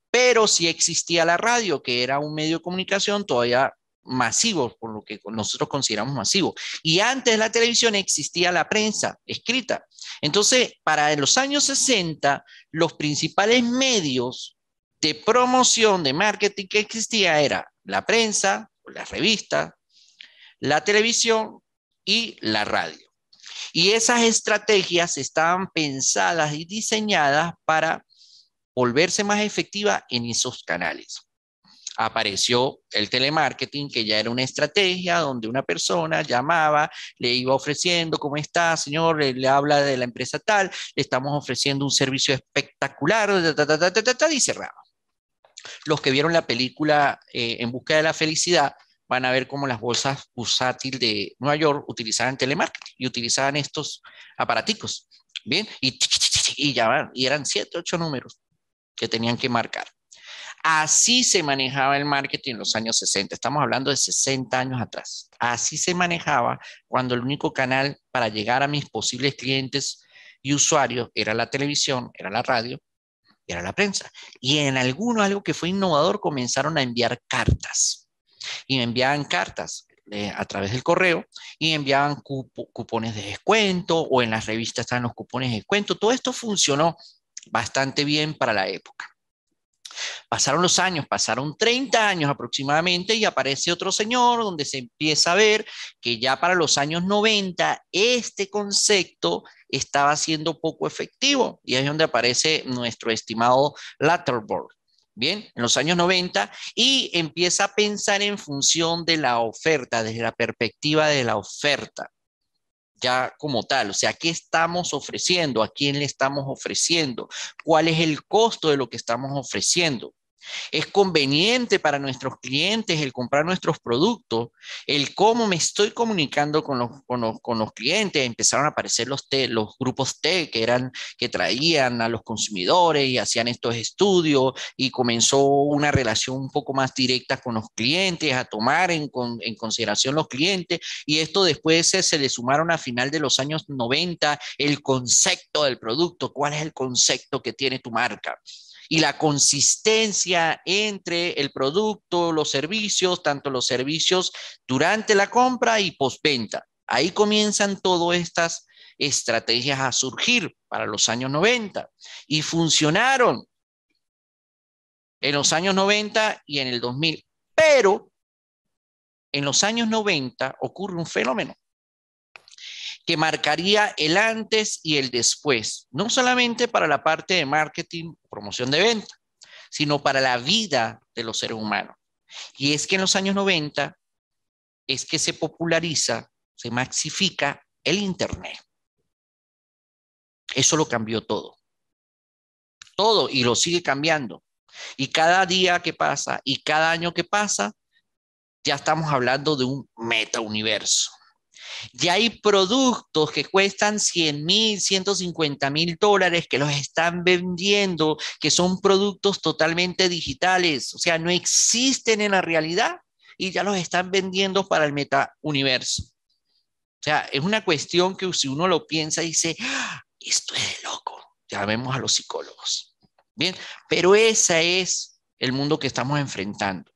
pero sí existía la radio, que era un medio de comunicación todavía masivo, por lo que nosotros consideramos masivo. Y antes la televisión existía la prensa escrita. Entonces, para los años 60, los principales medios de promoción de marketing que existía era la prensa, la revista, la televisión y la radio. Y esas estrategias estaban pensadas y diseñadas para volverse más efectiva en esos canales. Apareció el telemarketing, que ya era una estrategia donde una persona llamaba, le iba ofreciendo, ¿cómo está, señor? Le, habla de la empresa tal, le estamos ofreciendo un servicio espectacular, ta, ta, y cerraba los que vieron la película eh, En Busca de la Felicidad van a ver cómo las bolsas bursátil de Nueva York utilizaban telemarketing y utilizaban estos aparaticos. Bien, y, ya y eran siete, ocho números que tenían que marcar. Así se manejaba el marketing en los años 60. Estamos hablando de 60 años atrás. Así se manejaba cuando el único canal para llegar a mis posibles clientes y usuarios era la televisión, era la radio, la prensa. Y en alguno, algo que fue innovador, comenzaron a enviar cartas. Y enviaban cartas eh, a través del correo y enviaban cupones de descuento o en las revistas estaban los cupones de descuento. Todo esto funcionó bastante bien para la época. Pasaron los años, pasaron 30 años aproximadamente y aparece otro señor donde se empieza a ver que ya para los años 90 este concepto estaba siendo poco efectivo y ahí es donde aparece nuestro estimado Latterborn. Bien, en los años 90 y empieza a pensar en función de la oferta, desde la perspectiva de la oferta ya como tal, o sea, ¿qué estamos ofreciendo? ¿A quién le estamos ofreciendo? ¿Cuál es el costo de lo que estamos ofreciendo? Es conveniente para nuestros clientes el comprar nuestros productos, el cómo me estoy comunicando con los, clientes. Empezaron a aparecer los, los grupos T que, eran, que traían a los consumidores y hacían estos estudios y comenzó una relación un poco más directa con los clientes, a tomar en, consideración los clientes. Y esto después se, se le sumaron a final de los años 90 el concepto del producto, cuál es el concepto que tiene tu marca y la consistencia entre el producto, los servicios, tanto los servicios durante la compra y postventa. Ahí comienzan todas estas estrategias a surgir para los años 90 y funcionaron en los años 90 y en el 2000. Pero en los años 90 ocurre un fenómeno que marcaría el antes y el después, no solamente para la parte de marketing, promoción de venta, sino para la vida de los seres humanos. Y es que en los años 90 es que se populariza, se maxifica el Internet. Eso lo cambió todo. Todo y lo sigue cambiando. Y cada día que pasa y cada año que pasa, ya estamos hablando de un meta-universo. Ya hay productos que cuestan 100 mil, 150 mil dólares que los están vendiendo, que son productos totalmente digitales, o sea, no existen en la realidad y ya los están vendiendo para el metauniverso. O sea, es una cuestión que si uno lo piensa, dice, ah, esto es de loco, llamemos a los psicólogos. Bien, pero ese es el mundo que estamos enfrentando.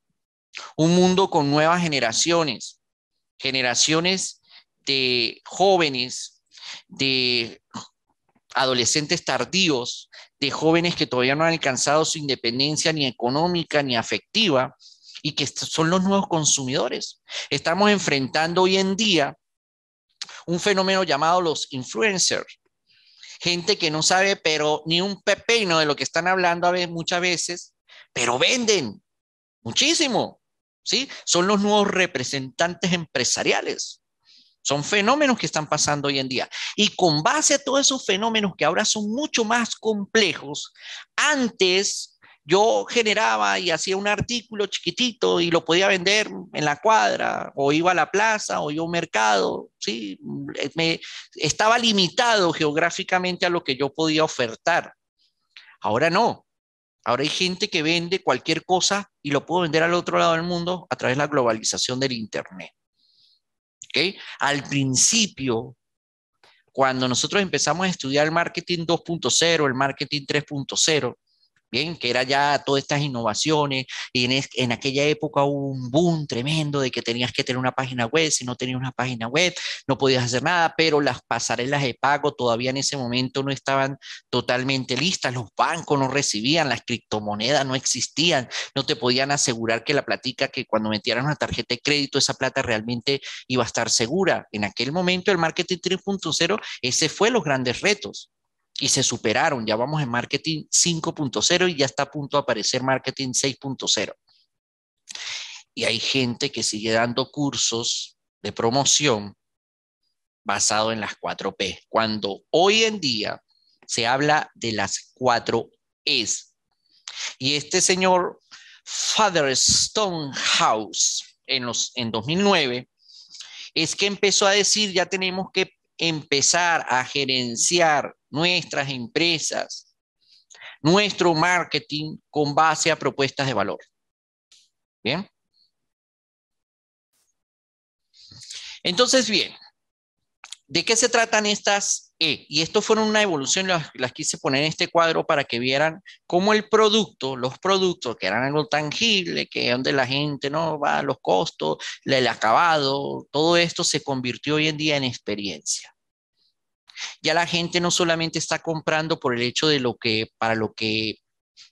Un mundo con nuevas generaciones, generaciones de jóvenes, de adolescentes tardíos, de jóvenes que todavía no han alcanzado su independencia ni económica ni afectiva y que son los nuevos consumidores. Estamos enfrentando hoy en día un fenómeno llamado los influencers. Gente que no sabe, pero ni un pepino de lo que están hablando a veces, muchas veces, pero venden muchísimo. ¿sí? Son los nuevos representantes empresariales. Son fenómenos que están pasando hoy en día. Y con base a todos esos fenómenos que ahora son mucho más complejos, antes yo generaba y hacía un artículo chiquitito y lo podía vender en la cuadra, o iba a la plaza, o iba a un mercado, ¿sí? Mm, me, estaba limitado geográficamente a lo que yo podía ofertar. Ahora no. Ahora hay gente que vende cualquier cosa y lo puedo vender al otro lado del mundo a través de la globalización del Internet. Al principio, cuando nosotros empezamos a estudiar el marketing 2.0, el marketing 3.0, bien, que era ya todas estas innovaciones, y en, en aquella época hubo un boom tremendo de que tenías que tener una página web, si no tenías una página web no podías hacer nada, pero las pasarelas de pago todavía en ese momento no estaban totalmente listas, los bancos no recibían, las criptomonedas no existían, no te podían asegurar que la platica que cuando metieran una tarjeta de crédito, esa plata realmente iba a estar segura. En aquel momento el marketing 3.0, ese fue los grandes retos y se superaron. Ya vamos en marketing 5.0 y ya está a punto de aparecer marketing 6.0. Y hay gente que sigue dando cursos de promoción basado en las 4P, cuando hoy en día se habla de las 4 Es. Y este señor Father Stonehouse en, los, en 2009 es que empezó a decir, ya tenemos que empezar a gerenciar nuestras empresas, nuestro marketing con base a propuestas de valor. Bien. Entonces, bien, ¿de qué se tratan estas e, y esto fueron una evolución, las, las, quise poner en este cuadro para que vieran cómo el producto, los productos que eran algo tangible, que donde la gente no va, los costos, el acabado, todo esto se convirtió hoy en día en experiencia. Ya la gente no solamente está comprando por el hecho de lo que, para lo que,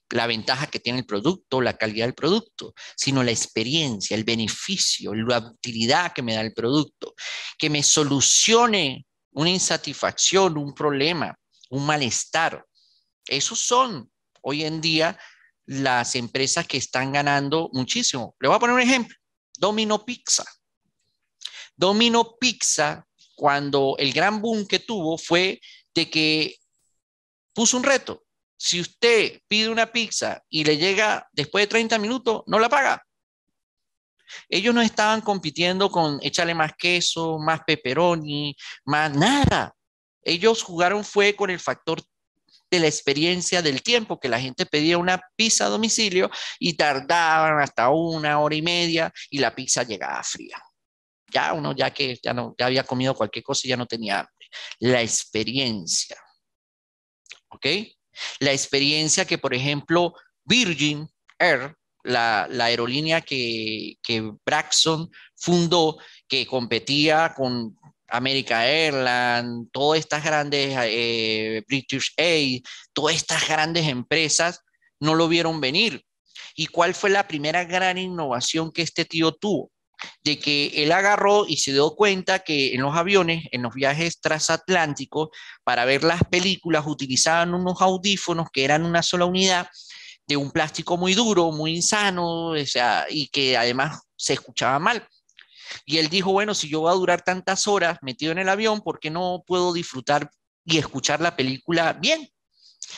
la ventaja que tiene el producto, la calidad del producto, sino la experiencia, el beneficio, la utilidad que me da el producto, que me solucione una insatisfacción, un problema, un malestar. Esos son hoy en día las empresas que están ganando muchísimo. Le voy a poner un ejemplo, Domino Pizza. Domino Pizza, cuando el gran boom que tuvo fue de que puso un reto. Si usted pide una pizza y le llega después de 30 minutos, no la paga. Ellos no estaban compitiendo con echarle más queso, más pepperoni, más nada. Ellos jugaron fue con el factor de la experiencia del tiempo, que la gente pedía una pizza a domicilio y tardaban hasta una hora y media y la pizza llegaba fría. Ya uno, ya que ya, no, ya había comido cualquier cosa y ya no tenía hambre. La experiencia. ¿Ok? La experiencia que, por ejemplo, Virgin Air la, aerolínea que, Braxton fundó, que competía con, America Airlines, todas estas grandes, eh, British Aid, todas estas grandes empresas no lo vieron venir. ¿Y cuál fue la primera gran innovación que este tío tuvo? De que él agarró y se dio cuenta que en los aviones, en los viajes transatlánticos, para ver las películas utilizaban unos audífonos que eran una sola unidad de un plástico muy duro, muy insano, y que además se escuchaba mal. Y él dijo, bueno, si yo voy a durar tantas horas metido en el avión, ¿por qué no puedo disfrutar y escuchar la película bien?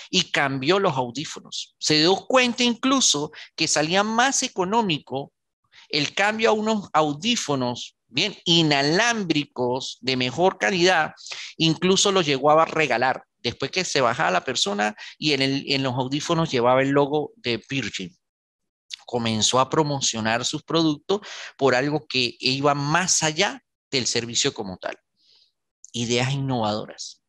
Y cambió los audífonos. Se dio cuenta incluso que salía más económico el cambio a unos audífonos bien inalámbricos de mejor calidad, incluso los llegó a regalar Después que se bajaba la persona y en, los audífonos llevaba el logo de Virgin comenzó a promocionar sus productos por algo que iba más allá del servicio como tal. Ideas innovadoras.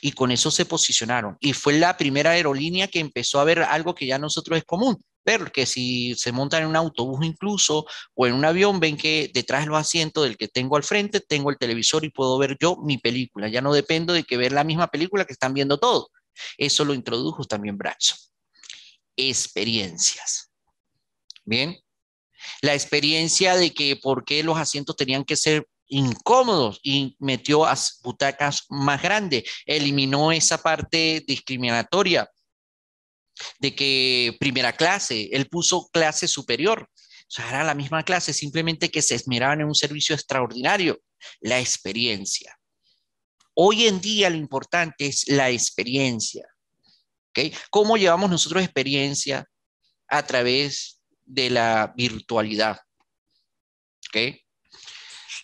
Y con eso se posicionaron. Y fue la primera aerolínea que empezó a ver algo que ya nosotros es común, ver que si se montan en un autobús incluso o en un avión, ven que detrás de los asientos del que tengo al frente tengo el televisor y puedo ver yo mi película. Ya no dependo de que ver la misma película que están viendo todo Eso lo introdujo también Braxton. Experiencias. Bien. La experiencia de que por qué los asientos tenían que ser incómodos y metió a butacas más grandes, eliminó esa parte discriminatoria de que primera clase, él puso clase superior. O sea, era la misma clase, simplemente que se esmeraban en un servicio extraordinario, la experiencia. Hoy en día lo importante es la experiencia. ¿okay? ¿Cómo llevamos nosotros experiencia a través de la virtualidad? ¿okay?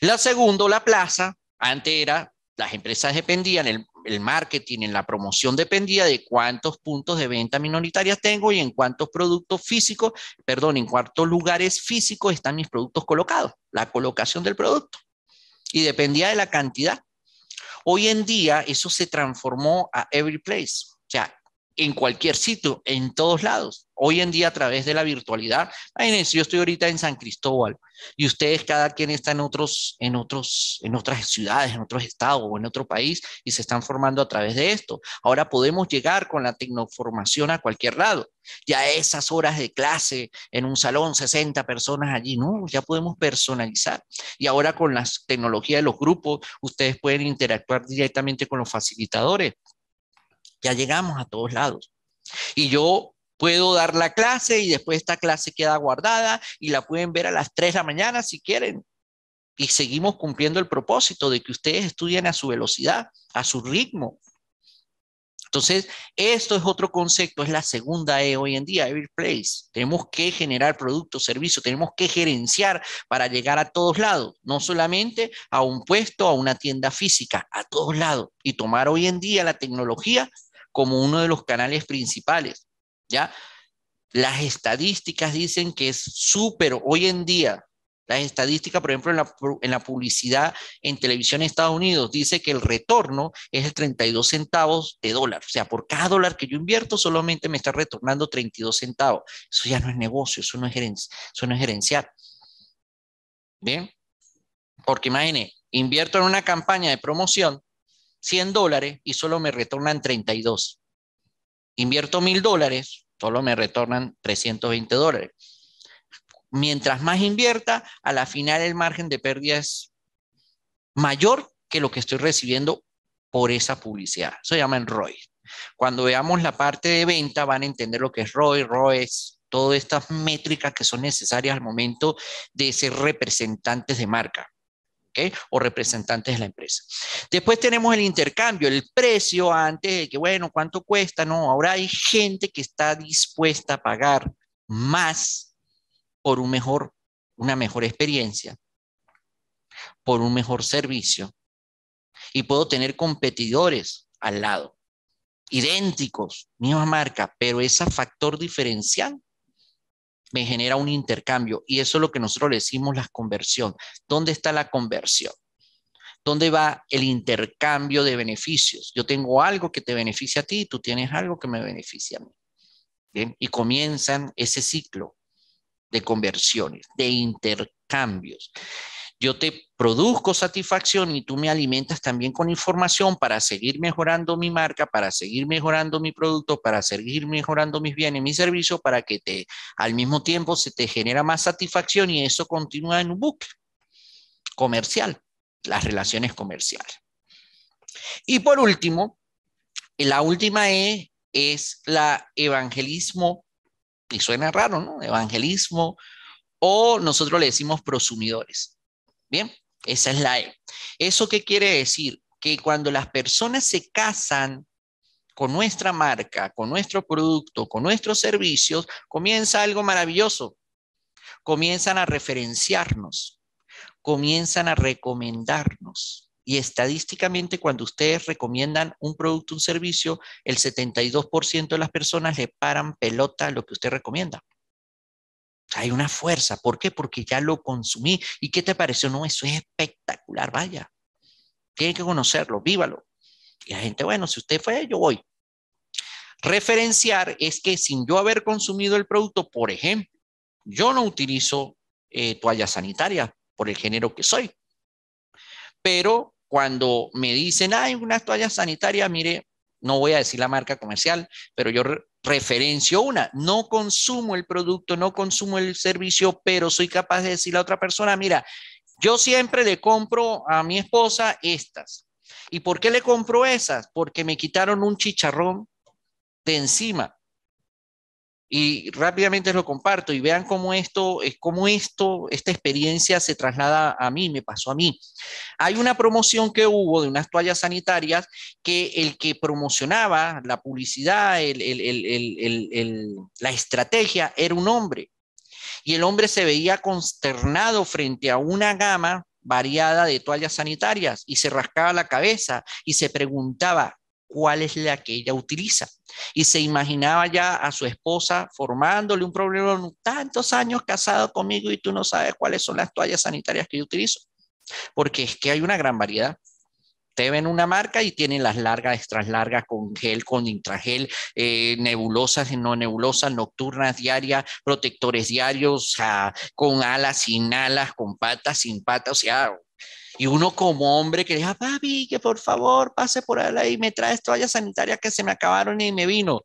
La segunda, la plaza, antes era, las empresas dependían, el, el marketing, en la promoción, dependía de cuántos puntos de venta minoritarias tengo y en cuántos productos físicos, perdón, en cuántos lugares físicos están mis productos colocados, la colocación del producto. Y dependía de la cantidad. Hoy en día eso se transformó a Every Place en cualquier sitio, en todos lados. Hoy en día a través de la virtualidad, yo estoy ahorita en San Cristóbal y ustedes cada quien está en otros, en otros, en otras ciudades, en otros estados o en otro país y se están formando a través de esto. Ahora podemos llegar con la tecnoformación a cualquier lado. Ya esas horas de clase en un salón, 60 personas allí, no, ya podemos personalizar. Y ahora con la tecnología de los grupos, ustedes pueden interactuar directamente con los facilitadores ya llegamos a todos lados. Y yo puedo dar la clase y después esta clase queda guardada y la pueden ver a las 3 de la mañana si quieren. Y seguimos cumpliendo el propósito de que ustedes estudien a su velocidad, a su ritmo. Entonces, esto es otro concepto, es la segunda E hoy en día, Every Place. Tenemos que generar productos, servicios, tenemos que gerenciar para llegar a todos lados, no solamente a un puesto, a una tienda física, a todos lados. Y tomar hoy en día la tecnología como uno de los canales principales, ¿ya? Las estadísticas dicen que es súper hoy en día. Las estadísticas, por ejemplo, en la, publicidad en televisión en Estados Unidos, dice que el retorno es de 32 centavos de dólar. O sea, por cada dólar que yo invierto, solamente me está retornando 32 centavos. Eso ya no es negocio, eso no es, gerencia, eso no es gerenciar. ¿Bien? Porque imagine, invierto en una campaña de promoción 100 dólares y solo me retornan 32. Invierto 1000 dólares, solo me retornan 320 dólares. Mientras más invierta, a la final el margen de pérdida es mayor que lo que estoy recibiendo por esa publicidad. Eso se llama ROI. Cuando veamos la parte de venta, van a entender lo que es ROI, es todas estas métricas que son necesarias al momento de ser representantes de marca. O representantes de la empresa. Después tenemos el intercambio, el precio antes de que, bueno, ¿cuánto cuesta? No, ahora hay gente que está dispuesta a pagar más por un mejor, una mejor experiencia, por un mejor servicio. Y puedo tener competidores al lado, idénticos, misma marca, pero ese factor diferencial me genera un intercambio y eso es lo que nosotros le decimos la conversión. ¿Dónde está la conversión? ¿Dónde va el intercambio de beneficios? Yo tengo algo que te beneficia a ti, tú tienes algo que me beneficia a mí. Y comienzan ese ciclo de conversiones, de intercambios yo te produzco satisfacción y tú me alimentas también con información para seguir mejorando mi marca, para seguir mejorando mi producto, para seguir mejorando mis bienes, mi servicios, para que te, al mismo tiempo se te genera más satisfacción y eso continúa en un bucle comercial, las relaciones comerciales. Y por último, la última E es la evangelismo, y suena raro, ¿no? Evangelismo, o nosotros le decimos prosumidores. Bien, esa es la E. ¿Eso qué quiere decir? Que cuando las personas se casan con nuestra marca, con nuestro producto, con nuestros servicios, comienza algo maravilloso. Comienzan a referenciarnos, comienzan a recomendarnos. Y estadísticamente, cuando ustedes recomiendan un producto, un servicio, el 72% de las personas le paran pelota a lo que usted recomienda hay una fuerza. ¿Por qué? Porque ya lo consumí. ¿Y qué te pareció? No, eso es espectacular, vaya. Tienen que conocerlo, vívalo. Y la gente, bueno, si usted fue, yo voy. Referenciar es que sin yo haber consumido el producto, por ejemplo, yo no utilizo eh, toallas sanitarias por el género que soy. Pero cuando me dicen, hay unas toallas sanitarias, mire, no voy a decir la marca comercial, pero yo referencio una, no consumo el producto, no consumo el servicio, pero soy capaz de decirle a otra persona, mira, yo siempre le compro a mi esposa estas. ¿Y por qué le compro esas? Porque me quitaron un chicharrón de encima. Y rápidamente lo comparto y vean cómo esto, eh, cómo esto, esta experiencia se traslada a mí, me pasó a mí. Hay una promoción que hubo de unas toallas sanitarias que el que promocionaba la publicidad, la estrategia, era un hombre. Y el hombre se veía consternado frente a una gama variada de toallas sanitarias y se rascaba la cabeza y se preguntaba, cuál es la que ella utiliza. Y se imaginaba ya a su esposa formándole un problema, tantos años casado conmigo y tú no sabes cuáles son las toallas sanitarias que yo utilizo. Porque es que hay una gran variedad. Te ven una marca y tienen las largas, extras largas, con gel, con intragel, eh, nebulosas, no nebulosas, nocturnas, diarias, protectores diarios, con alas, sin alas, con patas, sin patas, o sea, y uno como hombre que le dice, ah, papi, que por favor pase por ahí y me traes toallas sanitarias que se me acabaron y me vino.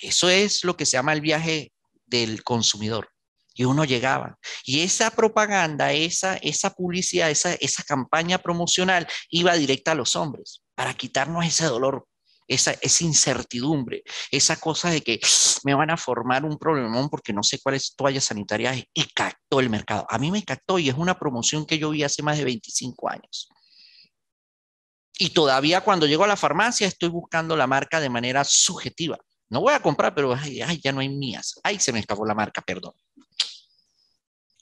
Eso es lo que se llama el viaje del consumidor. Y uno llegaba. Y esa propaganda, esa, esa publicidad, esa, esa campaña promocional iba directa a los hombres para quitarnos ese dolor esa, incertidumbre, esa cosa de que me van a formar un problemón porque no sé cuáles toallas sanitarias sanitaria, y captó el mercado. A mí me captó y es una promoción que yo vi hace más de 25 años. Y todavía cuando llego a la farmacia estoy buscando la marca de manera subjetiva. No voy a comprar, pero ay, ya no hay mías. Ay, se me escapó la marca, perdón.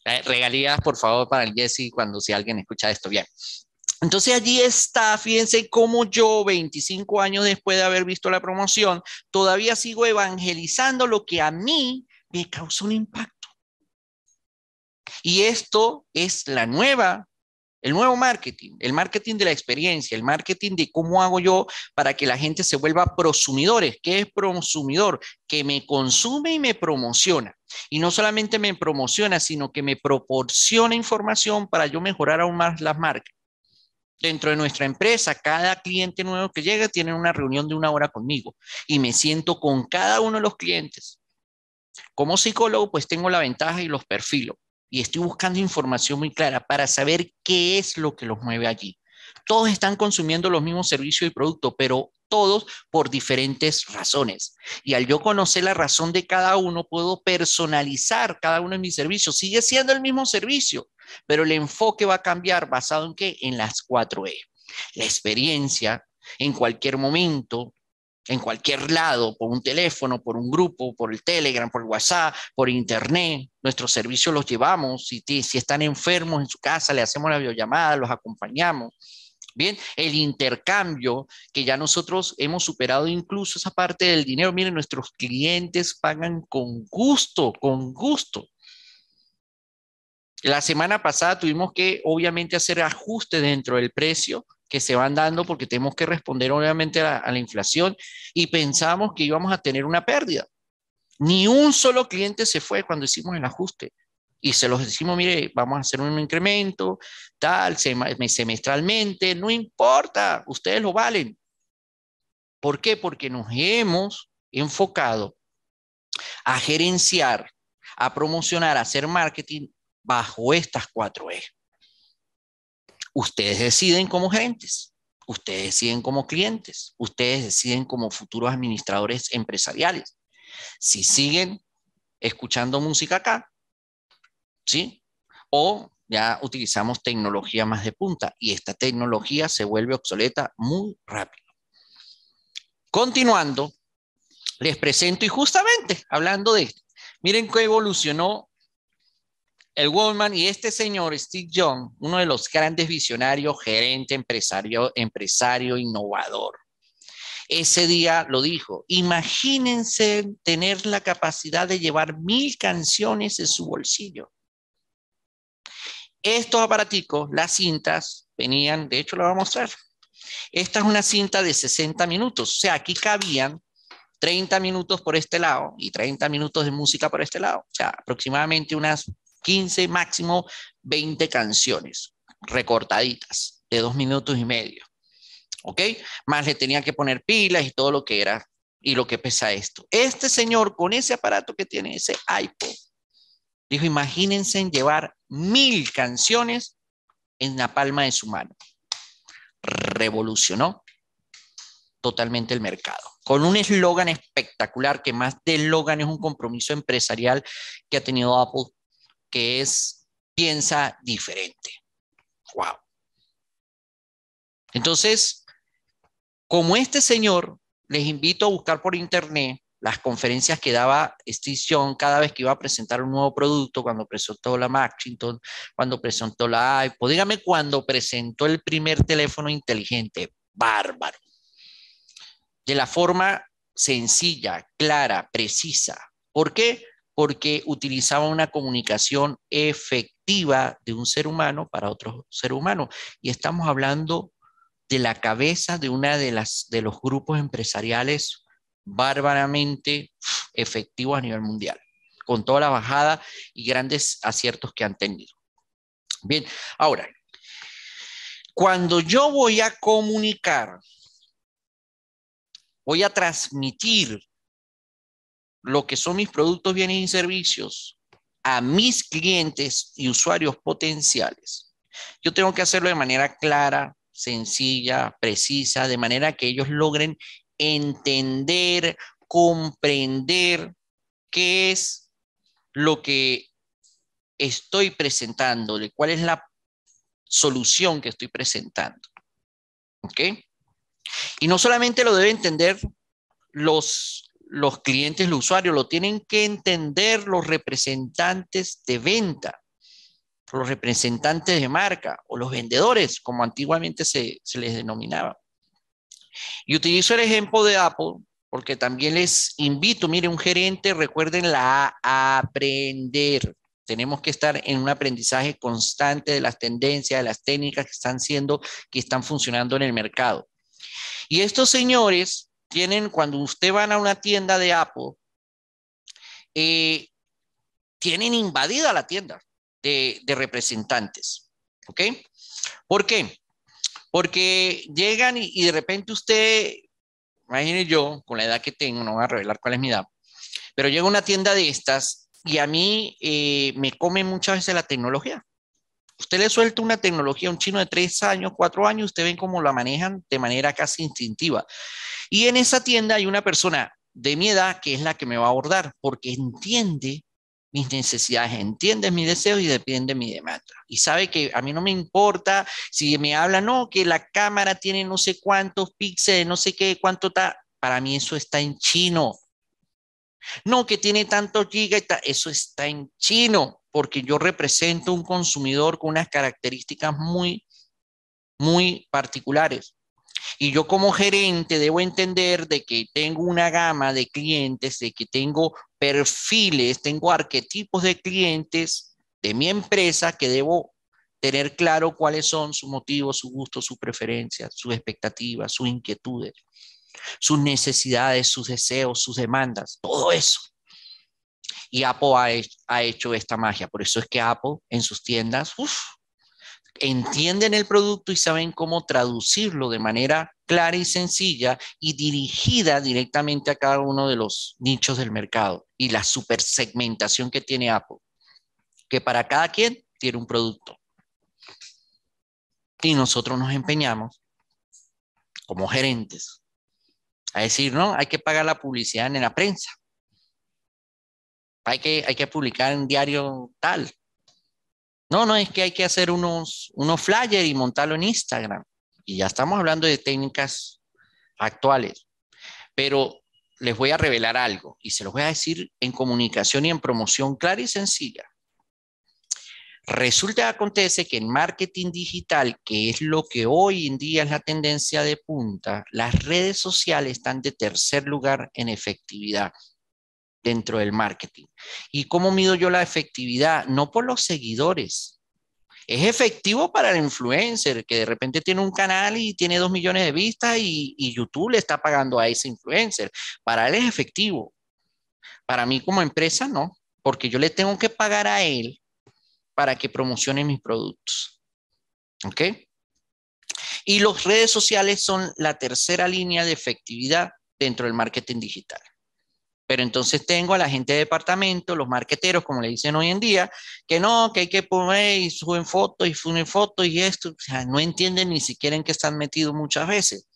Eh, regalías, por favor, para el Jesse cuando si alguien escucha esto bien. Entonces allí está, fíjense cómo yo, 25 años después de haber visto la promoción, todavía sigo evangelizando lo que a mí me causó un impacto. Y esto es la nueva, el nuevo marketing, el marketing de la experiencia, el marketing de cómo hago yo para que la gente se vuelva prosumidores. ¿Qué es prosumidor? Que me consume y me promociona. Y no solamente me promociona, sino que me proporciona información para yo mejorar aún más las marcas. Dentro de nuestra empresa, cada cliente nuevo que llega tiene una reunión de una hora conmigo y me siento con cada uno de los clientes. Como psicólogo, pues tengo la ventaja y los perfilo y estoy buscando información muy clara para saber qué es lo que los mueve allí. Todos están consumiendo los mismos servicios y productos, pero todos por diferentes razones. Y al yo conocer la razón de cada uno, puedo personalizar cada uno de mis servicios. Sigue siendo el mismo servicio, pero el enfoque va a cambiar basado en qué? En las 4E. La experiencia en cualquier momento, en cualquier lado, por un teléfono, por un grupo, por el Telegram, por WhatsApp, por Internet. Nuestro servicios los llevamos. Si, si están enfermos en su casa, le hacemos la videollamada, los acompañamos Bien, el intercambio, que ya nosotros hemos superado incluso esa parte del dinero. Miren, nuestros clientes pagan con gusto, con gusto. La semana pasada tuvimos que, obviamente, hacer ajustes dentro del precio que se van dando porque tenemos que responder, obviamente, a la, a la inflación y pensamos que íbamos a tener una pérdida. Ni un solo cliente se fue cuando hicimos el ajuste y se los decimos, mire, vamos a hacer un incremento, tal, semestralmente, no importa, ustedes lo valen. ¿Por qué? Porque nos hemos enfocado a gerenciar, a promocionar, a hacer marketing bajo estas cuatro E. Ustedes deciden como gerentes, ustedes deciden como clientes, ustedes deciden como futuros administradores empresariales. Si siguen escuchando música acá, ¿sí? O ya utilizamos tecnología más de punta y esta tecnología se vuelve obsoleta muy rápido. Continuando, les presento y justamente hablando de esto, miren cómo evolucionó el woman y este señor Steve Young, uno de los grandes visionarios, gerente, empresario, empresario innovador. Ese día lo dijo, imagínense tener la capacidad de llevar mil canciones en su bolsillo estos aparaticos, las cintas, venían, de hecho lo voy a mostrar. Esta es una cinta de 60 minutos, o sea, aquí cabían 30 minutos por este lado y 30 minutos de música por este lado, o sea, aproximadamente unas 15, máximo 20 canciones recortaditas de dos minutos y medio. ¿Ok? Más le tenía que poner pilas y todo lo que era y lo que pesa esto. Este señor con ese aparato que tiene, ese iPod, Dijo, imagínense en llevar mil canciones en la palma de su mano. Revolucionó totalmente el mercado. Con un eslogan espectacular, que más de eslogan es un compromiso empresarial que ha tenido Apple, que es piensa diferente. ¡Wow! Entonces, como este señor, les invito a buscar por internet las conferencias que daba Steve cada vez que iba a presentar un nuevo producto, cuando presentó la Macintosh, cuando presentó la iPod, dígame cuando presentó el primer teléfono inteligente, bárbaro. De la forma sencilla, clara, precisa. ¿Por qué? Porque utilizaba una comunicación efectiva de un ser humano para otro ser humano. Y estamos hablando de la cabeza de una de las de los grupos empresariales bárbaramente efectivo a nivel mundial, con toda la bajada y grandes aciertos que han tenido. Bien, ahora, cuando yo voy a comunicar, voy a transmitir lo que son mis productos, bienes y servicios a mis clientes y usuarios potenciales, yo tengo que hacerlo de manera clara, sencilla, precisa, de manera que ellos logren entender, comprender qué es lo que estoy presentándole, cuál es la solución que estoy presentando. ¿Ok? Y no solamente lo deben entender los, los clientes, los usuarios, lo tienen que entender los representantes de venta, los representantes de marca o los vendedores, como antiguamente se les denominaba. Y utilizo el ejemplo de Apple porque también les invito, mire, un gerente, recuerden la a aprender. Tenemos que estar en un aprendizaje constante de las tendencias, de las técnicas que están siendo, que están funcionando en el mercado. Y estos señores tienen, cuando usted van a una tienda de Apple, eh, tienen invadida la tienda de, de representantes. ¿Ok? ¿Por qué? Porque llegan y, de repente usted, imagine yo, con la edad que tengo, no voy a revelar cuál es mi edad, pero llega una tienda de estas y a mí eh, me come muchas veces la tecnología. Usted le suelta una tecnología a un chino de tres años, cuatro años, usted ven cómo la manejan de manera casi instintiva. Y en esa tienda hay una persona de mi edad que es la que me va a abordar porque entiende mis necesidades, entiende mis deseos y depende mi demanda. Y sabe que a mí no me importa si me habla no, que la cámara tiene no sé cuántos píxeles, no sé qué, cuánto está. Para mí eso está en chino. No, que tiene tantos gigas, eso está en chino, porque yo represento un consumidor con unas características muy, muy particulares. Y yo como gerente debo entender de que tengo una gama de clientes, de que tengo perfiles, tengo arquetipos de clientes de mi empresa que debo tener claro cuáles son sus motivos, sus gustos, sus preferencias, sus expectativas, sus inquietudes, sus necesidades, sus deseos, sus demandas, todo eso. Y Apple ha hecho, esta magia, por eso es que Apple en sus tiendas, entienden el producto y saben cómo traducirlo de manera clara y sencilla y dirigida directamente a cada uno de los nichos del mercado y la supersegmentación que tiene Apple, que para cada quien tiene un producto. Y nosotros nos empeñamos como gerentes a decir, no, hay que pagar la publicidad en la prensa. Hay que, hay que publicar en diario tal, no, no, es que hay que hacer unos, unos flyers y montarlo en Instagram. Y ya estamos hablando de técnicas actuales. Pero les voy a revelar algo y se los voy a decir en comunicación y en promoción clara y sencilla. Resulta acontece que en marketing digital, que es lo que hoy en día es la tendencia de punta, las redes sociales están de tercer lugar en efectividad dentro del marketing. ¿Y cómo mido yo la efectividad? No por los seguidores. Es efectivo para el influencer que de repente tiene un canal y tiene dos millones de vistas y, YouTube le está pagando a ese influencer. Para él es efectivo. Para mí como empresa no, porque yo le tengo que pagar a él para que promocione mis productos. ¿Ok? Y las redes sociales son la tercera línea de efectividad dentro del marketing digital. Pero entonces tengo a la gente de departamento, los marqueteros, como le dicen hoy en día, que no, que hay que poner y suben fotos y suben fotos y esto. O sea, no entienden ni siquiera en qué están metidos muchas veces.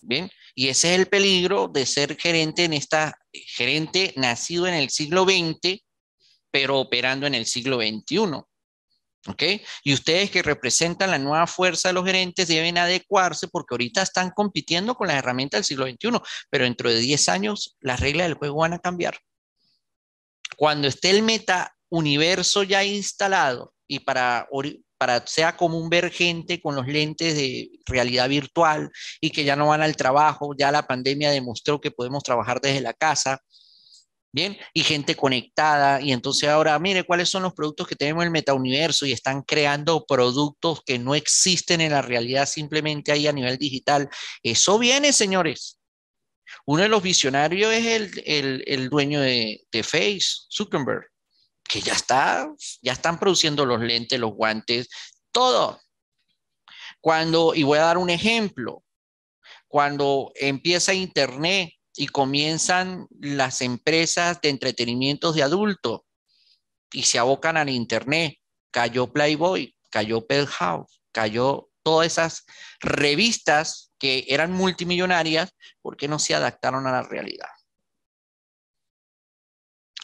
Bien, y ese es el peligro de ser gerente en esta, gerente nacido en el siglo XX, pero operando en el siglo XXI. ¿Ok? Y ustedes que representan la nueva fuerza de los gerentes deben adecuarse porque ahorita están compitiendo con las herramientas del siglo XXI, pero dentro de 10 años las reglas del juego van a cambiar. Cuando esté el meta universo ya instalado y para, para sea común ver gente con los lentes de realidad virtual y que ya no van al trabajo, ya la pandemia demostró que podemos trabajar desde la casa, Bien, y gente conectada. Y entonces ahora, mire, ¿cuáles son los productos que tenemos en el metauniverso? Y están creando productos que no existen en la realidad, simplemente ahí a nivel digital. Eso viene, señores. Uno de los visionarios es el, dueño de, Face, Zuckerberg, que ya está, ya están produciendo los lentes, los guantes, todo. Cuando, y voy a dar un ejemplo, cuando empieza Internet, y comienzan las empresas de entretenimiento de adulto y se abocan al Internet. Cayó Playboy, cayó House, cayó todas esas revistas que eran multimillonarias, porque no se adaptaron a la realidad?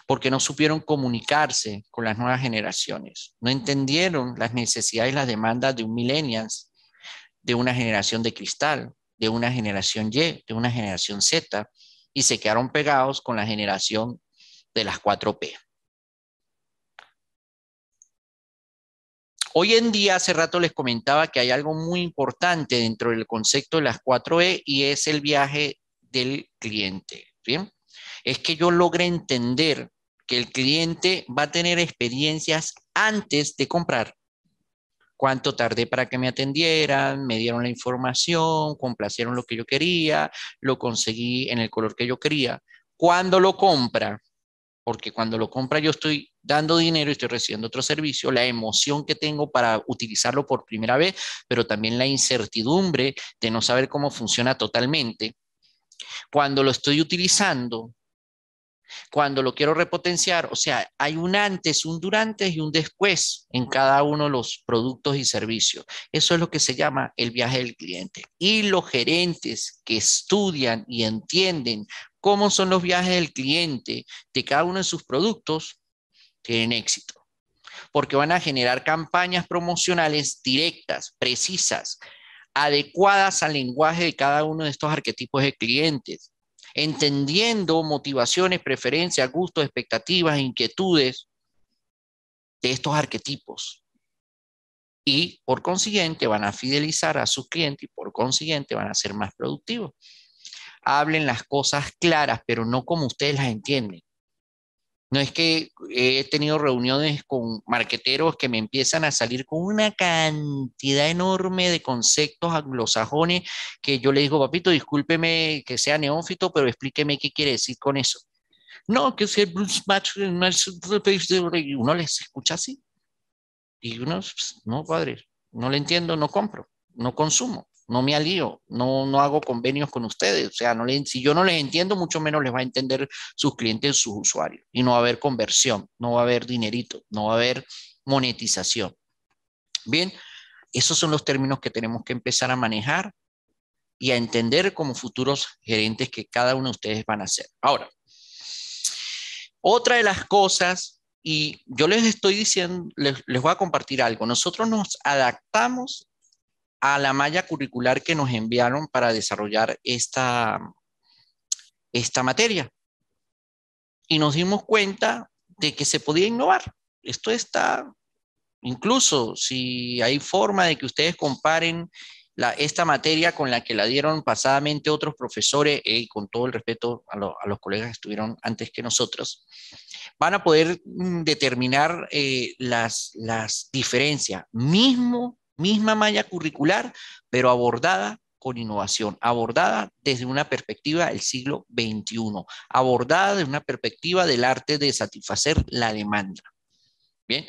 Porque no supieron comunicarse con las nuevas generaciones, no entendieron las necesidades y las demandas de un millennials, de una generación de cristal, de una generación Y, de una generación Z, y se quedaron pegados con la generación de las 4P. Hoy en día, hace rato les comentaba que hay algo muy importante dentro del concepto de las 4E y es el viaje del cliente. ¿bien? Es que yo logré entender que el cliente va a tener experiencias antes de comprar cuánto tardé para que me atendieran, me dieron la información, complacieron lo que yo quería, lo conseguí en el color que yo quería. Cuando lo compra? Porque cuando lo compra yo estoy dando dinero y estoy recibiendo otro servicio, la emoción que tengo para utilizarlo por primera vez, pero también la incertidumbre de no saber cómo funciona totalmente. Cuando lo estoy utilizando, cuando lo quiero repotenciar, o sea, hay un antes, un durante y un después en cada uno de los productos y servicios. Eso es lo que se llama el viaje del cliente. Y los gerentes que estudian y entienden cómo son los viajes del cliente de cada uno de sus productos, tienen éxito porque van a generar campañas promocionales directas, precisas, adecuadas al lenguaje de cada uno de estos arquetipos de clientes entendiendo motivaciones, preferencias, gustos, expectativas, inquietudes de estos arquetipos. Y por consiguiente van a fidelizar a sus clientes y por consiguiente van a ser más productivos. Hablen las cosas claras, pero no como ustedes las entienden. No es que eh, he tenido reuniones con marqueteros que me empiezan a salir con una cantidad enorme de conceptos anglosajones que yo le digo, papito, discúlpeme que sea neófito, pero explíqueme qué quiere decir con eso. No, que es el blues match, uno les escucha así. Y uno, pues, no, padre, no le entiendo, no compro, no consumo no me alío, no, no hago convenios con ustedes. O sea, no si yo no les entiendo, mucho menos les va a entender sus clientes, sus usuarios. Y no va a haber conversión, no va a haber dinerito, no va a haber monetización. Bien, esos son los términos que tenemos que empezar a manejar y a entender como futuros gerentes que cada uno de ustedes van a ser. Ahora, otra de las cosas, y yo les estoy diciendo, les, les voy a compartir algo, nosotros nos adaptamos a la malla curricular que nos enviaron para desarrollar esta, esta materia. Y nos dimos cuenta de que se podía innovar. Esto está, incluso si hay forma de que ustedes comparen la, esta materia con la que la dieron pasadamente otros profesores, eh, y con todo el respeto a, los colegas que estuvieron antes que nosotros, van a poder mm, determinar eh, las, las diferencias, mismo misma malla curricular, pero abordada con innovación, abordada desde una perspectiva del siglo XXI, abordada desde una perspectiva del arte de satisfacer la demanda. Bien,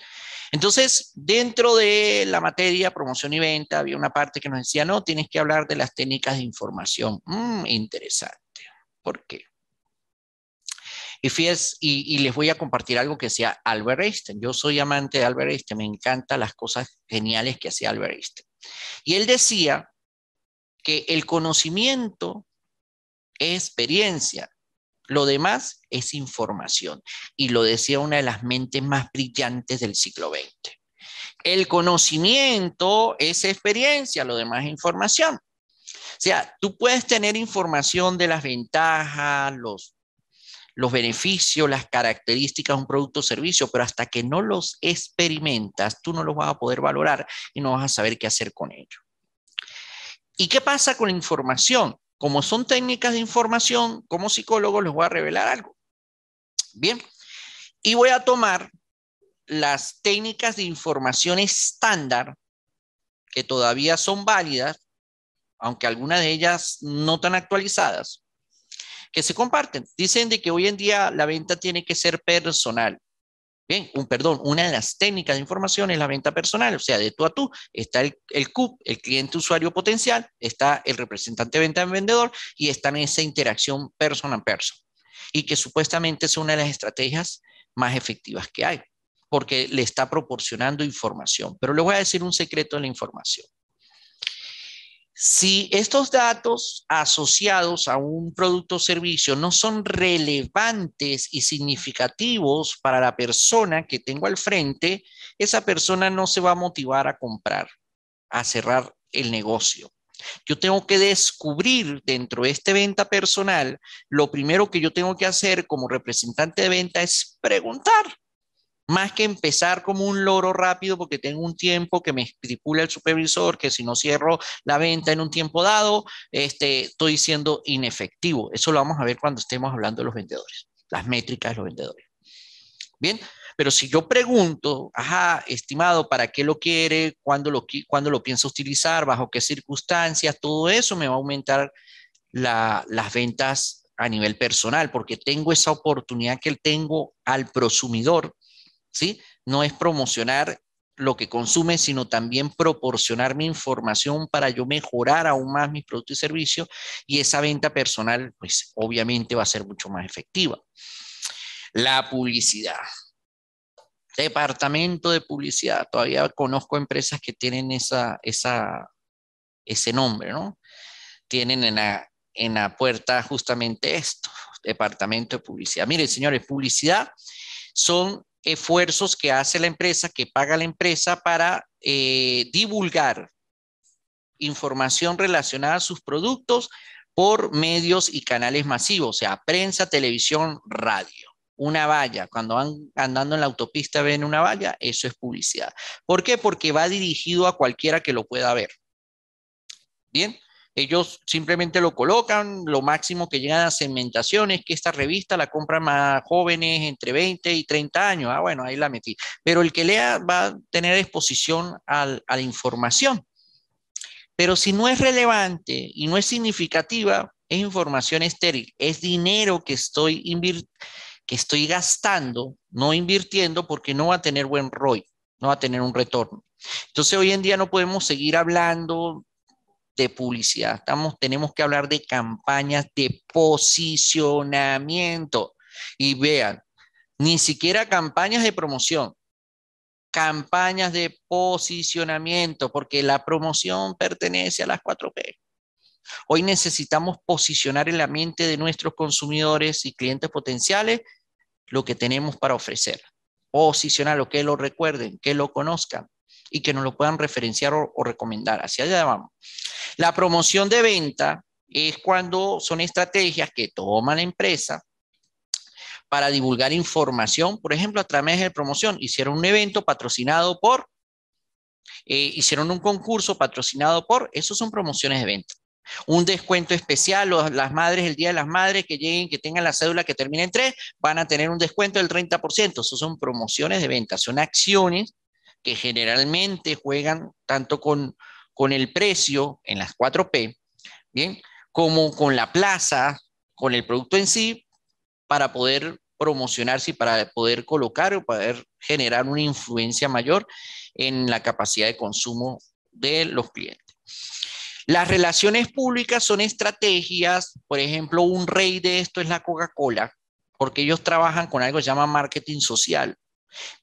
entonces dentro de la materia promoción y venta había una parte que nos decía, no, tienes que hablar de las técnicas de información. Mm, interesante. ¿Por qué? Y, les voy a compartir algo que decía Albert Einstein. Yo soy amante de Albert Einstein, me encantan las cosas geniales que hacía Albert Einstein. Y él decía que el conocimiento es experiencia, lo demás es información. Y lo decía una de las mentes más brillantes del siglo XX. El conocimiento es experiencia, lo demás es información. O sea, tú puedes tener información de las ventajas, los los beneficios, las características de un producto o servicio, pero hasta que no los experimentas, tú no los vas a poder valorar y no vas a saber qué hacer con ello. ¿Y qué pasa con la información? Como son técnicas de información, como psicólogo les voy a revelar algo. Bien, y voy a tomar las técnicas de información estándar que todavía son válidas, aunque algunas de ellas no tan actualizadas, que se comparten. Dicen de que hoy en día la venta tiene que ser personal. Bien, un perdón, una de las técnicas de información es la venta personal, o sea, de tú a tú está el, el CUP, el cliente usuario potencial, está el representante venta en vendedor y están en esa interacción persona a persona. Y que supuestamente es una de las estrategias más efectivas que hay, porque le está proporcionando información. Pero le voy a decir un secreto de la información. Si estos datos asociados a un producto o servicio no son relevantes y significativos para la persona que tengo al frente, esa persona no se va a motivar a comprar, a cerrar el negocio. Yo tengo que descubrir dentro de esta venta personal, lo primero que yo tengo que hacer como representante de venta es preguntar más que empezar como un loro rápido porque tengo un tiempo que me estipula el supervisor, que si no cierro la venta en un tiempo dado, este, estoy siendo inefectivo. Eso lo vamos a ver cuando estemos hablando de los vendedores, las métricas de los vendedores. Bien, pero si yo pregunto, ajá, estimado, ¿para qué lo quiere? ¿Cuándo lo, cuándo lo piensa utilizar? ¿Bajo qué circunstancias? Todo eso me va a aumentar las ventas a nivel personal, porque tengo esa oportunidad que tengo al prosumidor no es promocionar lo que consume, sino también proporcionar mi información para yo mejorar aún más mis productos y servicios y esa venta personal, pues obviamente va a ser mucho más efectiva. La publicidad. Departamento de publicidad. Todavía conozco empresas que tienen esa, esa, ese nombre, ¿no? Tienen en la, en la puerta justamente esto, Departamento de Publicidad. Miren, señores, publicidad son esfuerzos que hace la empresa, que paga la empresa para eh, divulgar información relacionada a sus productos por medios y canales masivos, o sea, prensa, televisión, radio. Una valla, cuando van andando en la autopista ven una valla, eso es publicidad. ¿Por qué? Porque va dirigido a cualquiera que lo pueda ver. Bien, ellos simplemente lo colocan, lo máximo que llegan a segmentación es que esta revista la compran más jóvenes entre 20 y 30 años. Ah, bueno, ahí la metí. Pero el que lea va a tener exposición a la información. Pero si no es relevante y no es significativa, es información estéril, es dinero que estoy, que estoy gastando, no invirtiendo porque no va a tener buen ROI, no va a tener un retorno. Entonces hoy en día no podemos seguir hablando de publicidad, estamos, tenemos que hablar de campañas de posicionamiento. Y vean, ni siquiera campañas de promoción, campañas de posicionamiento, porque la promoción pertenece a las 4P. Hoy necesitamos posicionar en la mente de nuestros consumidores y clientes potenciales lo que tenemos para ofrecer. Posicionarlo, que lo recuerden, que lo conozcan y que nos lo puedan referenciar o, recomendar. Hacia allá vamos. La promoción de venta es cuando son estrategias que toma la empresa para divulgar información, por ejemplo, a través de promoción. Hicieron un evento patrocinado por, eh, hicieron un concurso patrocinado por, eso son promociones de venta. Un descuento especial, las madres, el Día de las Madres que lleguen, que tengan la cédula que termine en tres, van a tener un descuento del 30%. Eso son promociones de venta, son acciones que generalmente juegan tanto con, el precio en las 4P, bien, como con la plaza, con el producto en sí, para poder promocionarse y para poder colocar o poder generar una influencia mayor en la capacidad de consumo de los clientes. Las relaciones públicas son estrategias, por ejemplo, un rey de esto es la Coca-Cola, porque ellos trabajan con algo que se llama marketing social.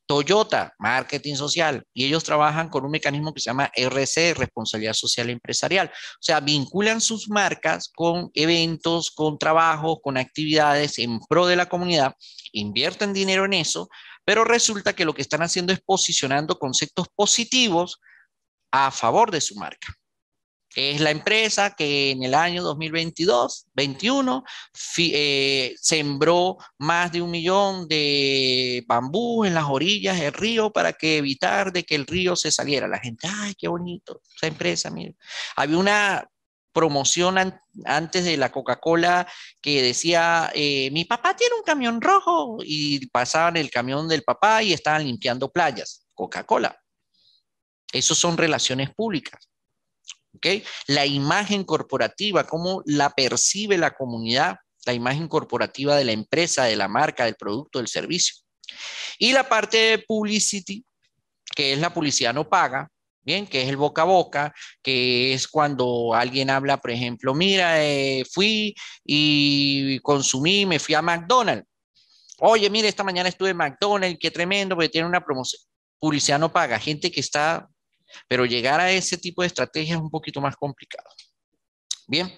Toyota, marketing social, y ellos trabajan con un mecanismo que se llama RC, responsabilidad social empresarial. O sea, vinculan sus marcas con eventos, con trabajos, con actividades en pro de la comunidad, invierten dinero en eso, pero resulta que lo que están haciendo es posicionando conceptos positivos a favor de su marca. Es la empresa que en el año 2022-21 eh, sembró más de un millón de bambú en las orillas del río para que evitar de que el río se saliera. La gente, ay, qué bonito, esa empresa, Había una promoción antes de la Coca-Cola que decía, eh, mi papá tiene un camión rojo y pasaban el camión del papá y estaban limpiando playas. Coca-Cola. Esas son relaciones públicas. La imagen corporativa, cómo la percibe la comunidad, la imagen corporativa de la empresa, de la marca, del producto, del servicio. Y la parte de publicity, que es la publicidad no paga, bien, que es el boca a boca, que es cuando alguien habla, por ejemplo, mira, eh, fui y consumí, me fui a McDonald's. Oye, mire, esta mañana estuve en McDonald's, qué tremendo, porque tiene una promoción. Publicidad no paga, gente que está pero llegar a ese tipo de estrategia es un poquito más complicado. Bien.